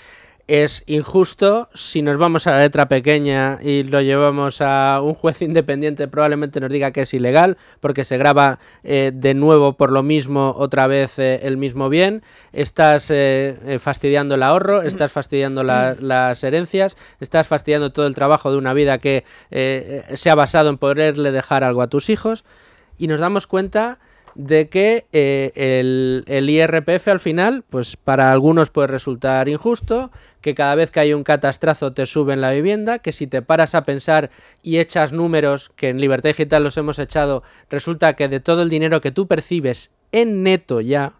es injusto. Si nos vamos a la letra pequeña y lo llevamos a un juez [LAUGHS] independiente, probablemente nos diga que es ilegal, porque se graba eh, de nuevo por lo mismo, otra vez eh, el mismo bien. Estás eh, fastidiando el ahorro, mm. estás fastidiando mm. las herencias, estás fastidiando todo el trabajo de una vida que se ha basado en poderle dejar algo a tus hijos. Y nos damos cuenta de que eh, el, IRPF al final, pues para algunos puede resultar injusto, que cada vez que hay un catastrazo te suben la vivienda, que si te paras a pensar y echas números, que en Libertad Digital los hemos echado, resulta que de todo el dinero que tú percibes en neto ya,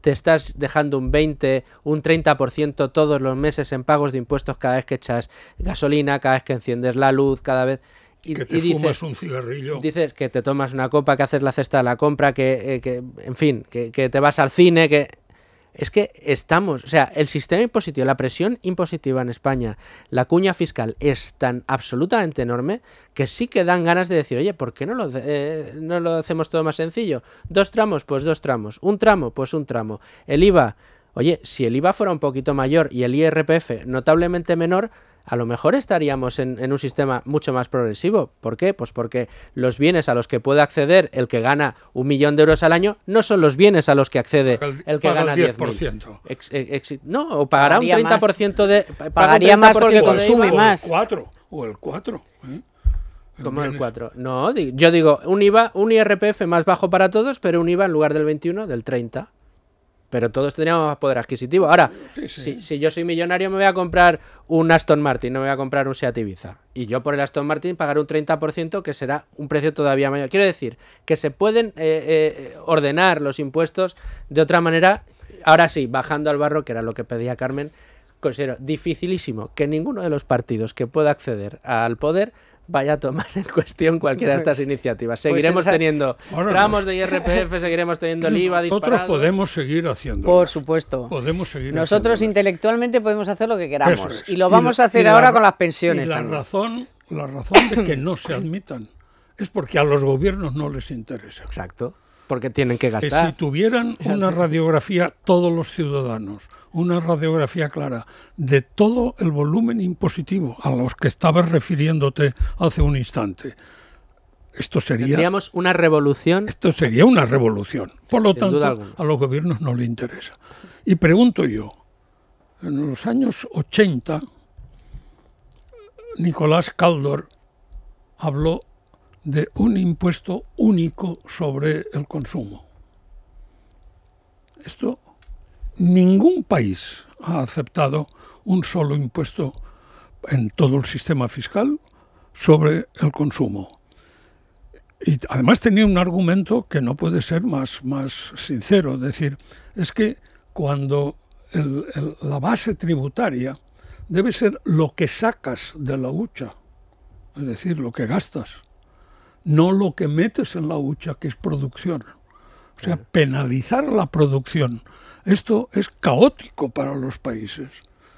te estás dejando un 20, un 30% todos los meses en pagos de impuestos cada vez que echas gasolina, cada vez que enciendes la luz, cada vez... Y, que fumas dices, un cigarrillo. Dices que te tomas una copa, que haces la cesta de la compra, que, eh, en fin, que, te vas al cine, que... Es que estamos, o sea, el sistema impositivo, la presión impositiva en España, la cuña fiscal es tan absolutamente enorme que sí que dan ganas de decir, oye, ¿por qué no lo, eh, no lo hacemos todo más sencillo? Dos tramos, pues dos tramos. Un tramo, pues un tramo. El IVA, oye, si el IVA fuera un poquito mayor y el IRPF notablemente menor, a lo mejor estaríamos en, un sistema mucho más progresivo. ¿Por qué? Pues porque los bienes a los que puede acceder el que gana un millón de euros al año no son los bienes a los que accede el, que gana el 10%. Eh, no, o pagará un 30% de... pagaría más porque consume más. O el 4, o el 4. ¿eh? Como el 4. No, yo digo un IVA, un IRPF más bajo para todos, pero un IVA en lugar del 21, del 30 pero todos tendríamos más poder adquisitivo. Ahora, Si, yo soy millonario, me voy a comprar un Aston Martin, no me voy a comprar un Seat Ibiza. Y yo por el Aston Martin pagaré un 30%, que será un precio todavía mayor. Quiero decir, que se pueden eh, eh, ordenar los impuestos de otra manera. Ahora sí, bajando al barro, que era lo que pedía Carmen, considero dificilísimo que ninguno de los partidos que pueda acceder al poder vaya a tomar en cuestión cualquiera de pues estas iniciativas. Pues seguiremos teniendo tramos de IRPF, seguiremos teniendo el IVA disparado. Nosotros podemos seguir haciendo. Por supuesto. Podemos seguir Nosotros intelectualmente podemos hacer lo que queramos. Y lo vamos a hacer ahora con las pensiones. la, razón, la razón de que no se admitan es porque a los gobiernos no les interesa. Exacto porque tienen que gastar. Que si tuvieran [LAUGHS] una radiografía todos los ciudadanos, una radiografía clara de todo el volumen impositivo a los que estabas refiriéndote hace un instante. Esto sería. Tendríamos una revolución. Esto sería una revolución. Por lo tanto, a los gobiernos no les interesa. Y pregunto yo, en los años 80, Nicolás Caldor habló de un impuesto único sobre el consumo. Esto ningún país ha aceptado un solo impuesto en todo el sistema fiscal sobre el consumo. Y además tenía un argumento que no puede ser más, sincero, es decir, es que cuando la base tributaria debe ser lo que sacas de la hucha, es decir, lo que gastas no lo que metes en la hucha, que es producción. O sea, penalizar la producción. Esto es caótico para los países.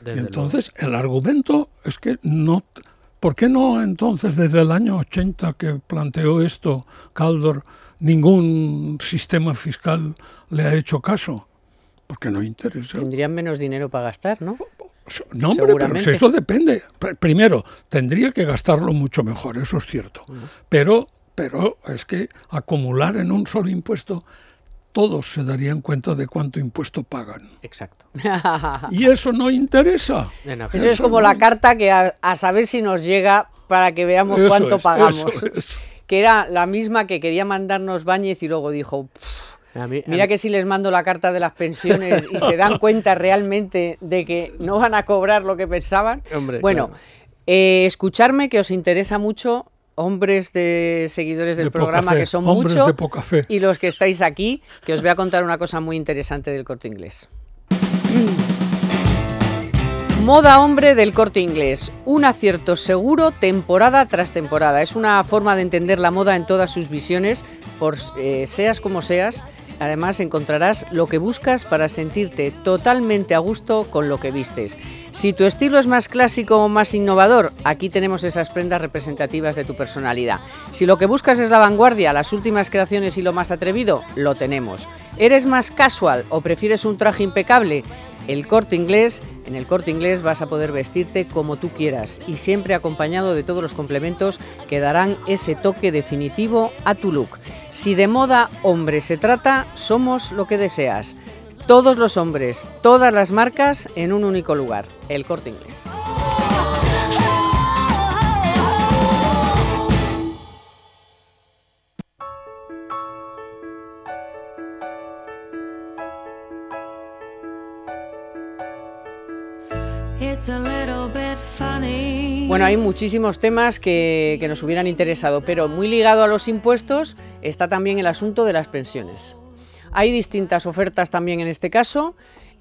y entonces el argumento es que no... ¿Por qué no entonces desde el año 80 que planteó esto Caldor, ningún sistema fiscal le ha hecho caso? Porque no interesa. Tendrían menos dinero para gastar, ¿no? No, hombre, pero eso depende. Primero, tendría que gastarlo mucho mejor, eso es cierto. Pero, pero es que acumular en un solo impuesto, todos se darían cuenta de cuánto impuesto pagan. Exacto. y eso no interesa. Eso, es como la carta que a, saber si nos llega para que veamos cuánto pagamos. Que era la misma que quería mandarnos Báñez y luego dijo... Mira que si les mando la carta de las pensiones y se dan [LAUGHS] cuenta realmente de que no van a cobrar lo que pensaban. Hombre, bueno, eh, escucharme que os interesa mucho hombres de seguidores del programa que son muchos y los que estáis aquí, que os voy a contar una cosa muy interesante del corte inglés. Mm. Moda hombre del corte inglés, un acierto seguro temporada tras temporada. Es una forma de entender la moda en todas sus visiones, por eh, seas como seas, Además encontrarás lo que buscas para sentirte totalmente a gusto con lo que vistes. Si tu estilo es más clásico o más innovador, aquí tenemos esas prendas representativas de tu personalidad. Si lo que buscas es la vanguardia, las últimas creaciones y lo más atrevido, lo tenemos. ¿Eres más casual o prefieres un traje impecable? El corte inglés, en el corte inglés vas a poder vestirte como tú quieras y siempre acompañado de todos los complementos que darán ese toque definitivo a tu look. Si de moda hombre se trata, somos lo que deseas. Todos los hombres, todas las marcas en un único lugar, el corte inglés. Bueno, hay muchísimos temas que, nos hubieran interesado, pero muy ligado a los impuestos está también el asunto de las pensiones. Hay distintas ofertas también en este caso.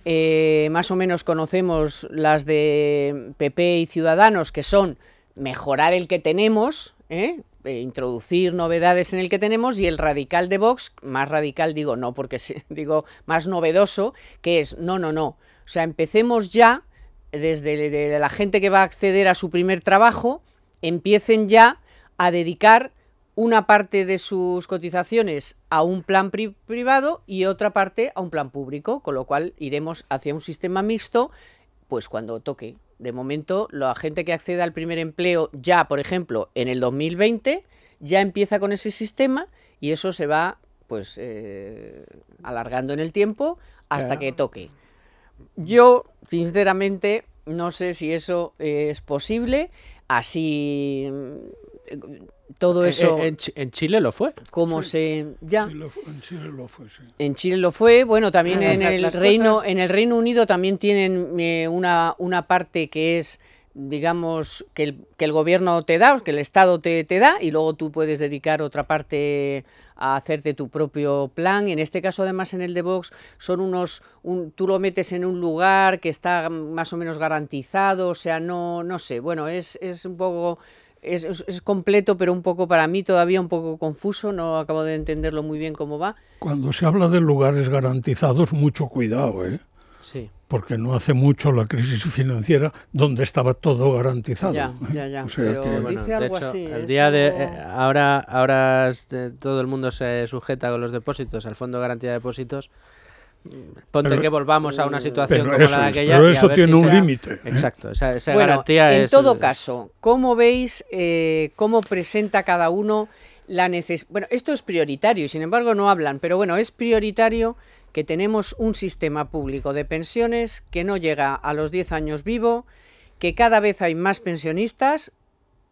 Eh, más o menos conocemos las de PP y Ciudadanos, que son mejorar el que tenemos, ¿eh? Eh, introducir novedades en el que tenemos y el radical de Vox, más radical digo no, porque [LAUGHS] digo más novedoso, que es no, no, no. O sea, empecemos ya desde la gente que va a acceder a su primer trabajo, empiecen ya a dedicar una parte de sus cotizaciones a un plan privado y otra parte a un plan público, con lo cual iremos hacia un sistema mixto, pues cuando toque. De momento, la gente que accede al primer empleo ya, por ejemplo, en el 2020, ya empieza con ese sistema y eso se va pues eh, alargando en el tiempo hasta que toque. Yo, sinceramente, no sé si eso eh, es posible. Así mm, todo eh, eso. Eh, en, Chile lo fue. Como se. Ya. en Chile lo fue, sí. En Chile lo fue. Bueno, también ah, en, el Reino, en el Reino Unido también tienen una, una parte que es digamos, que el, que el, gobierno te da, que el Estado te, te, da, y luego tú puedes dedicar otra parte a hacerte tu propio plan. En este caso, además, en el de Vox, son unos, un, tú lo metes en un lugar que está más o menos garantizado, o sea, no, no sé, bueno, es, es un poco... Es, es, completo, pero un poco para mí todavía un poco confuso, no acabo de entenderlo muy bien cómo va. Cuando se habla de lugares garantizados, mucho cuidado, ¿eh? Porque no hace mucho la crisis financiera donde estaba todo garantizado. el día de eh, ahora ahora todo el mundo se sujeta con los depósitos al Fondo de Garantía de Depósitos. Ponte que volvamos a una mm. situación como la de aquella. Pero eso tiene un límite. Exacto, en todo caso, ¿cómo veis eh, cómo presenta cada uno la necesidad? Bueno, esto es prioritario y sin embargo no hablan, pero bueno, es prioritario que tenemos un sistema público de pensiones que no llega a los 10 años vivo, que cada vez hay más pensionistas,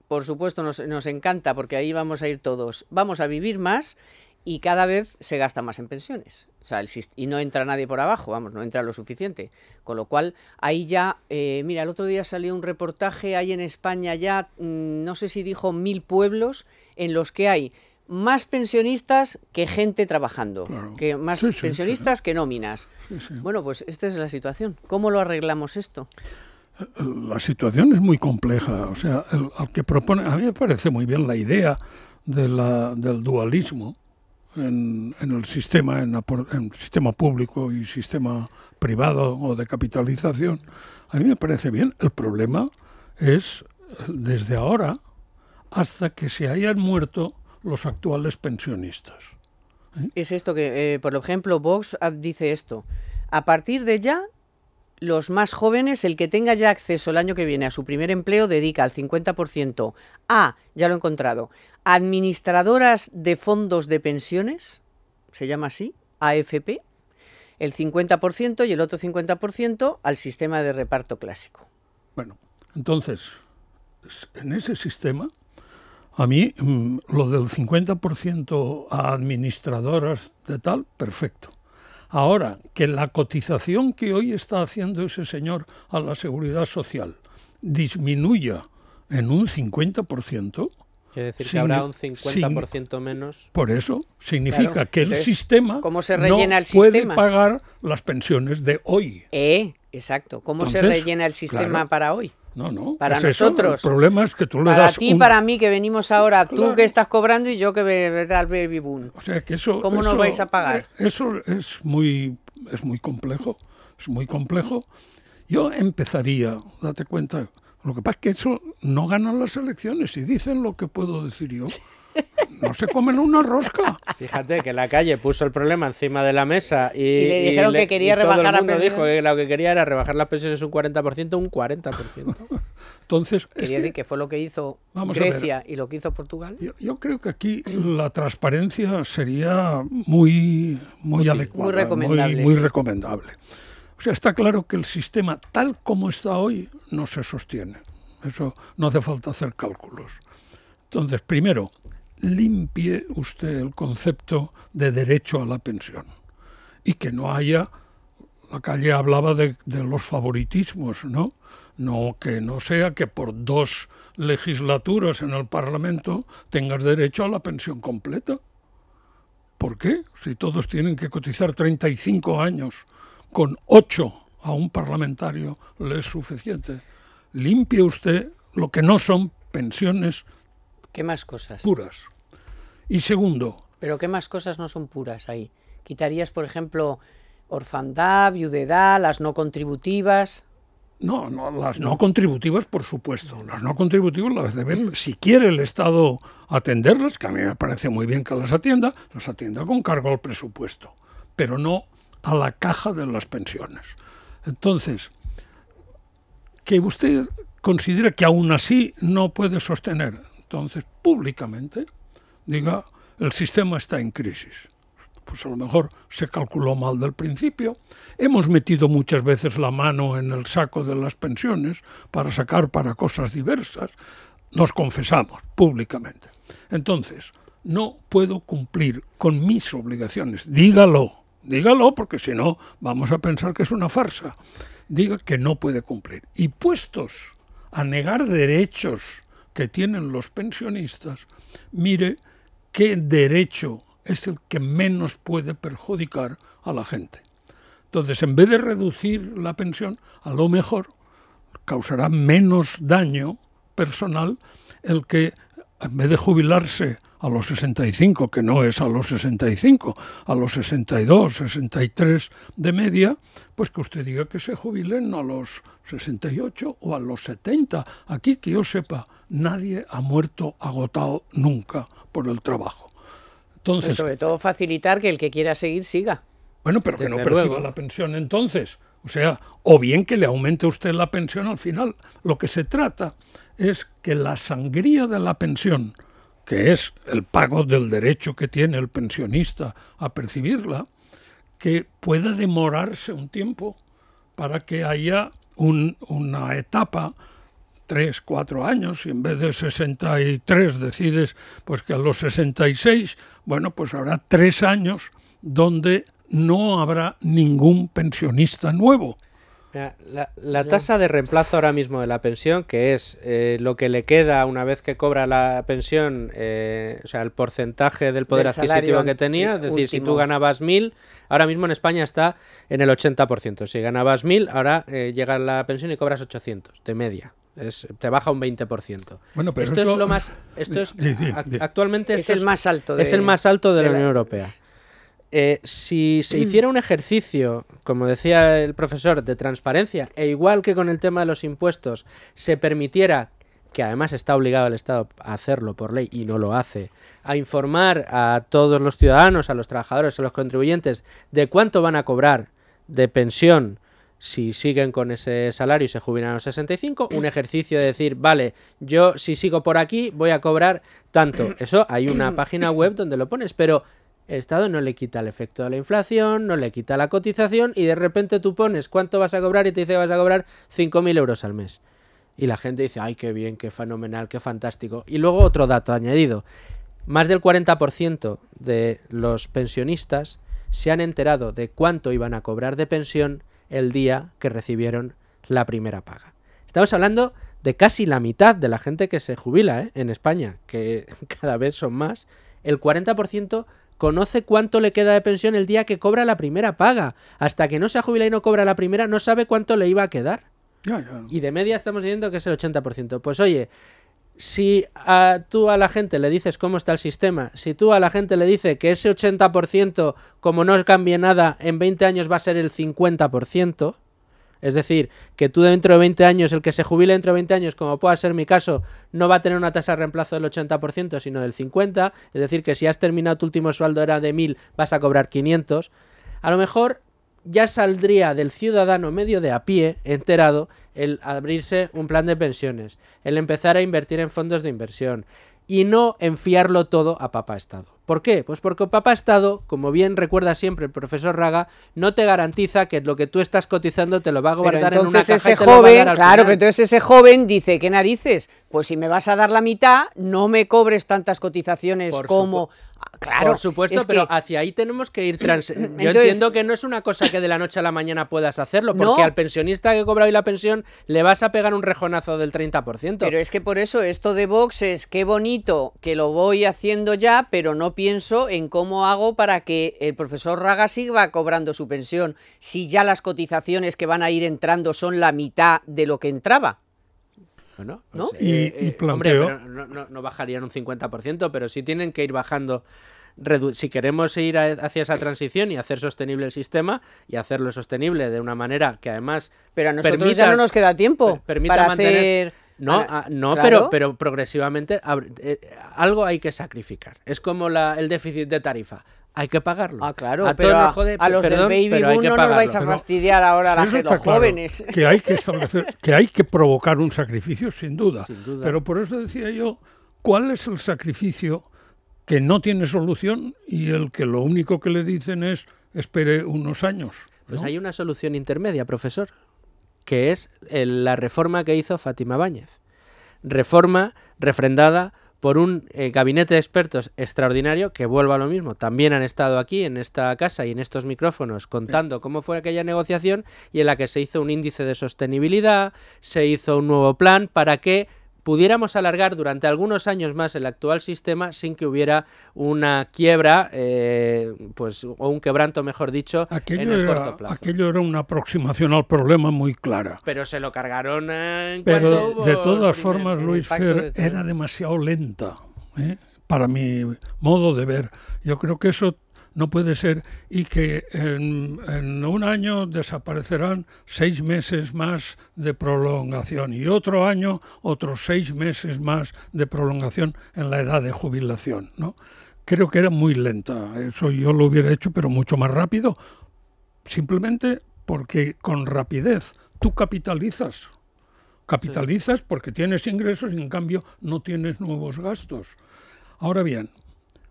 por supuesto nos, encanta porque ahí vamos a ir todos, vamos a vivir más y cada vez se gasta más en pensiones. O sea, y no entra nadie por abajo, vamos, no entra lo suficiente. Con lo cual, ahí ya, eh, mira, el otro día salió un reportaje, ahí en España ya, mm, no sé si dijo mil pueblos en los que hay más pensionistas que gente trabajando, que más pensionistas que nóminas. Bueno, pues esta es la situación. ¿Cómo lo arreglamos esto? La situación es muy compleja. O sea, al que propone, a mí me parece muy bien la idea del dualismo en, el sistema, en, en, sistema público y sistema privado o de capitalización. A mí me parece bien. El problema es desde ahora hasta que se hayan muerto los actuales pensionistas. ¿eh? Es esto que, eh, por ejemplo, Vox ah, dice esto. A partir de ya, los más jóvenes, el que tenga ya acceso el año que viene a su primer empleo, dedica al 50% a, ya lo he encontrado, administradoras de fondos de pensiones, se llama así, AFP, el 50% y el otro 50% al sistema de reparto clásico. Bueno, entonces, en ese sistema a mí mm, lo del 50% a administradoras de tal, perfecto. Ahora, que la cotización que hoy está haciendo ese señor a la seguridad social disminuya en un 50%, Quiere decir que habrá un 50% menos. Por eso, significa que el sistema no puede pagar las pensiones de hoy. Eh, exacto. ¿Cómo se rellena el sistema para hoy? No, no. Para nosotros. que tú le para das. Para ti, para mí, que venimos ahora, tú que estás cobrando y yo que veré al baby boom. O sea, que eso. ¿Cómo nos vais a pagar? Eh, eso es muy, es muy complejo. Es muy complejo. Yo empezaría, date cuenta. Lo que pasa es que eso no ganan las elecciones y dicen lo que puedo decir yo. [LAUGHS] no se comen una rosca. Fíjate que la calle puso el problema encima de la mesa y, y le dijeron que quería rebajar todo dijo que lo que quería era rebajar las pensiones un 40%, un 40%. Entonces, quería que fue lo que hizo Grecia y lo que hizo Portugal. Yo, creo que aquí la transparencia sería muy muy adecuada, muy recomendable. Muy, recomendable. O sea, está claro que el sistema tal como está hoy no se sostiene. Eso no hace falta hacer cálculos. Entonces, primero, limpie usted el concepto de derecho a la pensión y que no haya, la calle hablaba de, los favoritismos, ¿no? No que no sea que por dos legislaturas en el Parlamento tengas derecho a la pensión completa. ¿Por qué? Si todos tienen que cotizar 35 años, con 8 a un parlamentario le es suficiente. Limpie usted lo que no son pensiones ¿Qué más cosas? Puras. Y segundo. ¿Pero qué más cosas no son puras ahí? ¿Quitarías, por ejemplo, orfandad, viudedad, las no contributivas? No, no, las no contributivas, por supuesto. Las no contributivas las debe, si quiere el Estado atenderlas, que a mí me parece muy bien que las atienda, las atienda con cargo al presupuesto, pero no a la caja de las pensiones. Entonces, que usted considera que aún así no puede sostener entonces públicamente diga el sistema está en crisis. Pues a lo mejor se calculó mal del principio. Hemos metido muchas veces la mano en el saco de las pensiones para sacar para cosas diversas. Nos confesamos públicamente. Entonces, no puedo cumplir con mis obligaciones. Dígalo, dígalo, porque si no vamos a pensar que es una farsa. Diga que no puede cumplir. Y puestos a negar derechos que tienen los pensionistas, mire qué derecho es el que menos puede perjudicar a la gente. Entonces, en vez de reducir la pensión, a lo mejor causará menos daño personal el que, en vez de jubilarse a los 65, que no es a los 65, a los 62, 63 de media, pues que usted diga que se jubilen a los 68 o a los 70. Aquí que yo sepa, nadie ha muerto agotado nunca por el trabajo. Entonces, sobre todo facilitar que el que quiera seguir siga. Bueno, pero que no perciba la pensión entonces. O sea, o bien que le aumente usted la pensión al final. Lo que se trata es que la sangría de la pensión que es el pago del derecho que tiene el pensionista a percibirla, que pueda demorarse un tiempo para que haya una etapa, tres, cuatro años, y en vez de 63 decides pues que a los 66, bueno, pues habrá tres años donde no habrá ningún pensionista nuevo la, pues tasa de reemplazo ahora mismo de la pensión, que es eh, lo que le queda una vez que cobra la pensión, eh, o sea, el porcentaje del poder adquisitivo que tenía, es decir, si tú ganabas mil ahora mismo en España está en el 80%. Si ganabas mil ahora eh, llega la pensión y cobras 800 de media. Es, te baja un 20%. Bueno, pero esto es lo más esto es [LAUGHS] actualmente es el más alto de, es el más alto de, la Unión Europea. Eh, si se mm. hiciera un ejercicio, como decía el profesor, de transparencia, e igual que con el tema de los impuestos, se permitiera que además está obligado el Estado a hacerlo por ley y no lo hace, a informar a todos los ciudadanos, a los trabajadores, a los contribuyentes de cuánto van a cobrar de pensión si siguen con ese salario y se jubilan a los 65, un ejercicio de decir, vale, yo si sigo por aquí voy a cobrar tanto. Eso hay una [COUGHS] página web donde lo pones, pero el Estado no le quita el efecto de la inflación, no le quita la cotización y de repente tú pones cuánto vas a cobrar y te dice que vas a cobrar 5.000 euros al mes. Y la gente dice, ay, qué bien, qué fenomenal, qué fantástico. Y luego otro dato añadido, más del 40% de los pensionistas se han enterado de cuánto iban a cobrar de pensión el día que recibieron la primera paga. Estamos hablando de casi la mitad de la gente que se jubila ¿eh? en España, que [LAUGHS] cada vez son más, el 40% conoce cuánto le queda de pensión el día que cobra la primera paga. Hasta que no se jubila y no cobra la primera, no sabe cuánto le iba a quedar. Y de media estamos diciendo que es el 80%. Pues oye, si a, tú a la gente le dices cómo está el sistema, si tú a la gente le dices que ese 80%, como no cambie nada, en 20 años va a ser el 50%, es decir, que tú dentro de 20 años, el que se jubile dentro de 20 años, como pueda ser mi caso, no va a tener una tasa de reemplazo del 80%, sino del 50%. Es decir, que si has terminado tu último sueldo era de 1000, vas a cobrar 500. A lo mejor ya saldría del ciudadano medio de a pie, enterado, el abrirse un plan de pensiones, el empezar a invertir en fondos de inversión y no enfiarlo todo a papá Estado. ¿Por qué? Pues porque Papá Estado, como bien recuerda siempre el profesor Raga, no te garantiza que lo que tú estás cotizando te lo va a guardar en una caja ese joven, Claro, que pero entonces ese joven dice, ¿qué narices? Pues si me vas a dar la mitad, no me cobres tantas cotizaciones como Claro. Por supuesto, pero hacia ahí tenemos que ir [CLEARS THROAT] Yo entiendo que no es una cosa que de la noche a la mañana puedas hacerlo, porque al pensionista que cobra hoy la pensión le vas a pegar un rejonazo del 30%. Pero es que por eso esto de boxes, es qué bonito que lo voy haciendo ya, pero no pienso en cómo hago para que el profesor Raga siga cobrando su pensión, si ya las cotizaciones que van a ir entrando son la mitad de lo que entraba. ¿no? y, eh, no, no bajarían un 50%, pero si tienen que ir bajando si queremos ir hacia esa transición y hacer sostenible el sistema y hacerlo sostenible de una manera que además pero a nosotros permita, no nos queda tiempo para mantener... hacer no, ah, no pero, pero progresivamente eh, algo hay que sacrificar. Es como la, el déficit de tarifa hay que pagarlo. Ah, claro, a pero a, los de Baby Boom no vais a fastidiar ahora a los jóvenes. que hay que provocar un sacrificio, sin duda. Pero por eso decía yo, ¿cuál es el sacrificio que no tiene solución y el que lo único que le dicen es espere unos años? Pues hay una solución intermedia, profesor, que es la reforma que hizo Fátima Báñez. Reforma refrendada por un eh, gabinete de expertos extraordinario que vuelva a lo mismo. También han estado aquí en esta casa y en estos micrófonos contando cómo fue aquella negociación y en la que se hizo un índice de sostenibilidad, se hizo un nuevo plan para que pudiéramos alargar durante algunos años más el actual sistema sin que hubiera una quiebra, eh, pues, o un quebranto, mejor dicho, aquello en el era, corto plazo. Aquello era una aproximación al problema muy clara. Pero se lo cargaron en Pero de todas formas, Luis era demasiado lenta. ¿eh? para mi modo de ver. Yo creo que eso no puede ser y que en, un año desaparecerán seis meses más de prolongación y otro año otros seis meses más de prolongación en la edad de jubilación. ¿no? Creo que era muy lenta, eso yo lo hubiera hecho, pero mucho más rápido, simplemente porque con rapidez tú capitalizas. Capitalizas porque tienes ingresos y en cambio no tienes nuevos gastos. Ahora bien,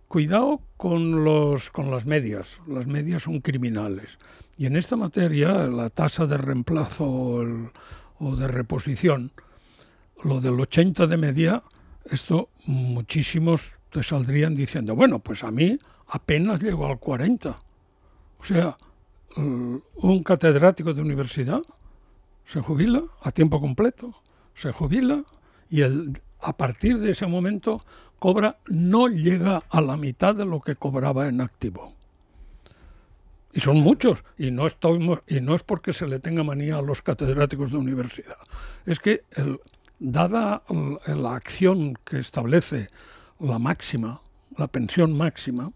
Cuidado con los, con las medias Las medias son criminales. Y en esta materia, la tasa de reemplazo o, de reposición, lo del 80 de media, esto muchísimos te saldrían diciendo, bueno, pues a mí apenas llego al 40. O sea, un catedrático de universidad se jubila a tiempo completo, se jubila y el, a partir de ese momento cobra no llega a la mitad de lo que cobraba en activo. Y son muchos, y no, estoy y no es porque se le tenga manía a los catedráticos de universidad. Es que, dada la acción que establece la máxima, la pensión máxima,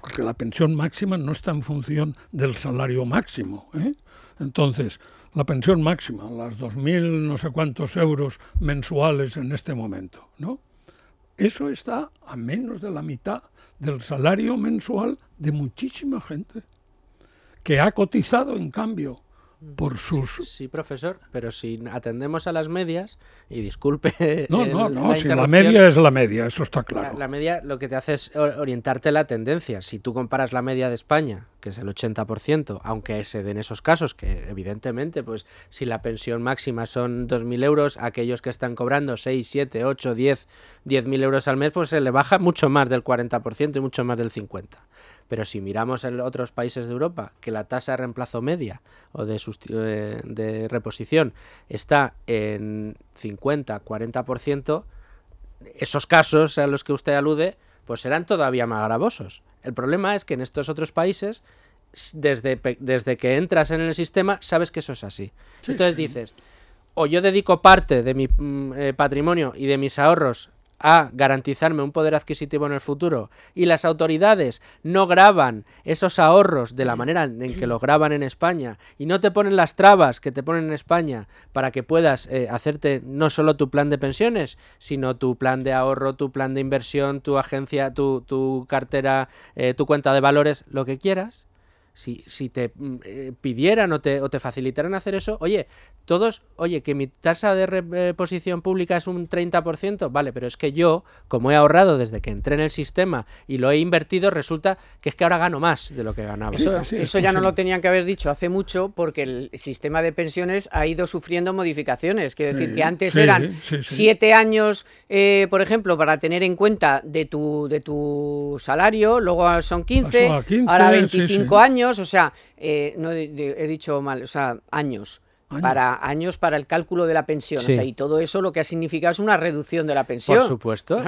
porque la pensión máxima no está en función del salario máximo. ¿eh? Entonces, la pensión máxima, las 2.000 no sé cuántos euros mensuales en este momento, ¿no? Eso está a menos de la mitad del salario mensual de muchísima gente que ha cotizado, en cambio, por sus... Sí, profesor, pero si atendemos a las medias, y disculpe... No, no, no, la si la media es la media, eso está claro. La, la, media lo que te hace es orientarte la tendencia. Si tú comparas la media de España, que es el 80%, aunque se den esos casos, que evidentemente, pues si la pensión máxima son 2.000 euros, aquellos que están cobrando 6, 7, 8, 10, 10.000 euros al mes, pues se le baja mucho más del 40% y mucho más del 50%. Pero si miramos en otros países de Europa, que la tasa de reemplazo media o de, eh, de reposición está en 50, 40%, esos casos a los que usted alude, pues serán todavía más gravosos. El problema es que en estos otros países, desde, desde que entras en el sistema, sabes que eso es así. Entonces dices, o yo dedico parte de mi mm, eh, patrimonio y de mis ahorros a garantizarme un poder adquisitivo en el futuro y las autoridades no graban esos ahorros de la manera en que los graban en España y no te ponen las trabas que te ponen en España para que puedas eh, hacerte no solo tu plan de pensiones, sino tu plan de ahorro, tu plan de inversión, tu agencia, tu, tu cartera, eh, tu cuenta de valores, lo que quieras, si, si te mm, eh, pidieran o te, o te, facilitaran hacer eso, oye, todos, oye, que mi tasa de reposición eh, pública es un 30%, vale, pero es que yo, como he ahorrado desde que entré en el sistema y lo he invertido, resulta que es que ahora gano más de lo que ganaba. Eso, ya no lo tenían que haber dicho hace mucho porque el sistema de pensiones ha ido sufriendo modificaciones. Quiero decir, que antes eran siete años, eh, por ejemplo, para tener en cuenta de tu, de tu salario, luego son 15 ahora 25 años o sea, eh, no he dicho mal, o sea, años. Para años para el cálculo de la pensión. O sea, y todo eso lo que ha significado es una reducción de la pensión. Por supuesto.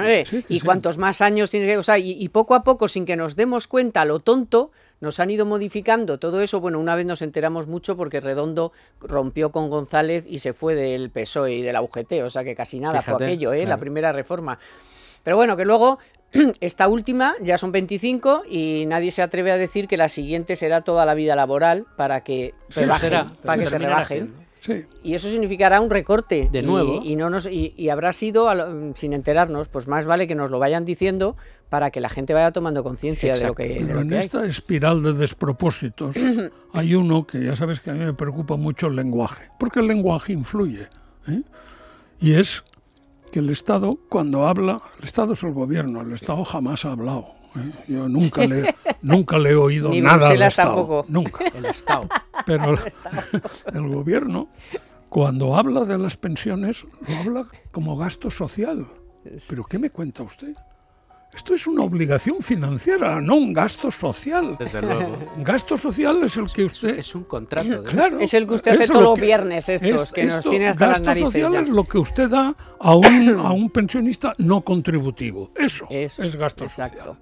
y cuantos más años tienes que. O sea, y, poco a poco, sin que nos demos cuenta lo tonto, nos han ido modificando todo eso. Bueno, una vez nos enteramos mucho porque Redondo rompió con González y se fue del PSOE y del la o sea que casi nada fue aquello, ¿eh? la primera reforma. Pero bueno, que luego [CLEARS THROAT] esta última ya son 25 y nadie se atreve a decir que la siguiente será toda la vida laboral para que, se rebajen. Y eso significará un recorte. De nuevo. Y, no y, habrá sido, sin enterarnos, pues más vale que nos lo vayan diciendo para que la gente vaya tomando conciencia de lo que. Pero en esta espiral de despropósitos [CLEARS THROAT] hay uno que ya sabes que a mí me preocupa mucho el lenguaje, porque el lenguaje influye. ¿eh? Y es el Estado cuando habla, el Estado es el gobierno, el Estado jamás ha hablado. ¿eh? Yo nunca le, nunca le he oído nada al Estado, nunca. [LAUGHS] El Estado. Pero el, [LAUGHS] el gobierno cuando habla de las pensiones lo habla como gasto social. ¿Pero qué me cuenta usted? Esto es una obligación financiera, no un gasto social. Desde luego. Gasto social es el que usted... Es un contrato. Claro. Es el que usted hace todos los viernes estos, que nos tiene hasta las narices. Gasto social es lo que usted da a un, a un pensionista no contributivo. Eso, es gasto exacto. social.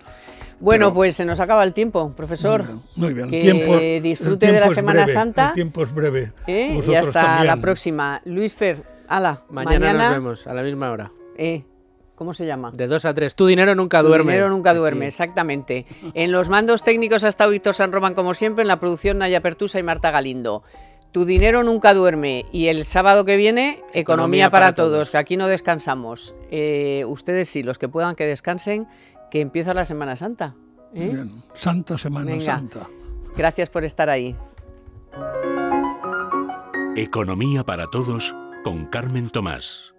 Bueno, pues se nos acaba el tiempo, profesor. Muy bien, Que disfrute de la Semana Santa. El tiempo es breve. ¿Eh? Y hasta la próxima. Luis Fer, ala. Mañana, nos vemos a la misma hora. Eh, ¿Cómo se llama? De dos a tres. Tu dinero nunca duerme. Tu dinero nunca duerme, exactamente. En los mandos técnicos ha estado Víctor San Román, como siempre, en la producción Naya Pertusa y Marta Galindo. Tu dinero nunca duerme. Y el sábado que viene, Economía, para, todos, que aquí no descansamos. Eh, ustedes sí, los que puedan que descansen, que empieza la Semana Santa. ¿eh? Bien. Santa Semana Santa. Gracias por estar ahí. Economía para todos con Carmen Tomás.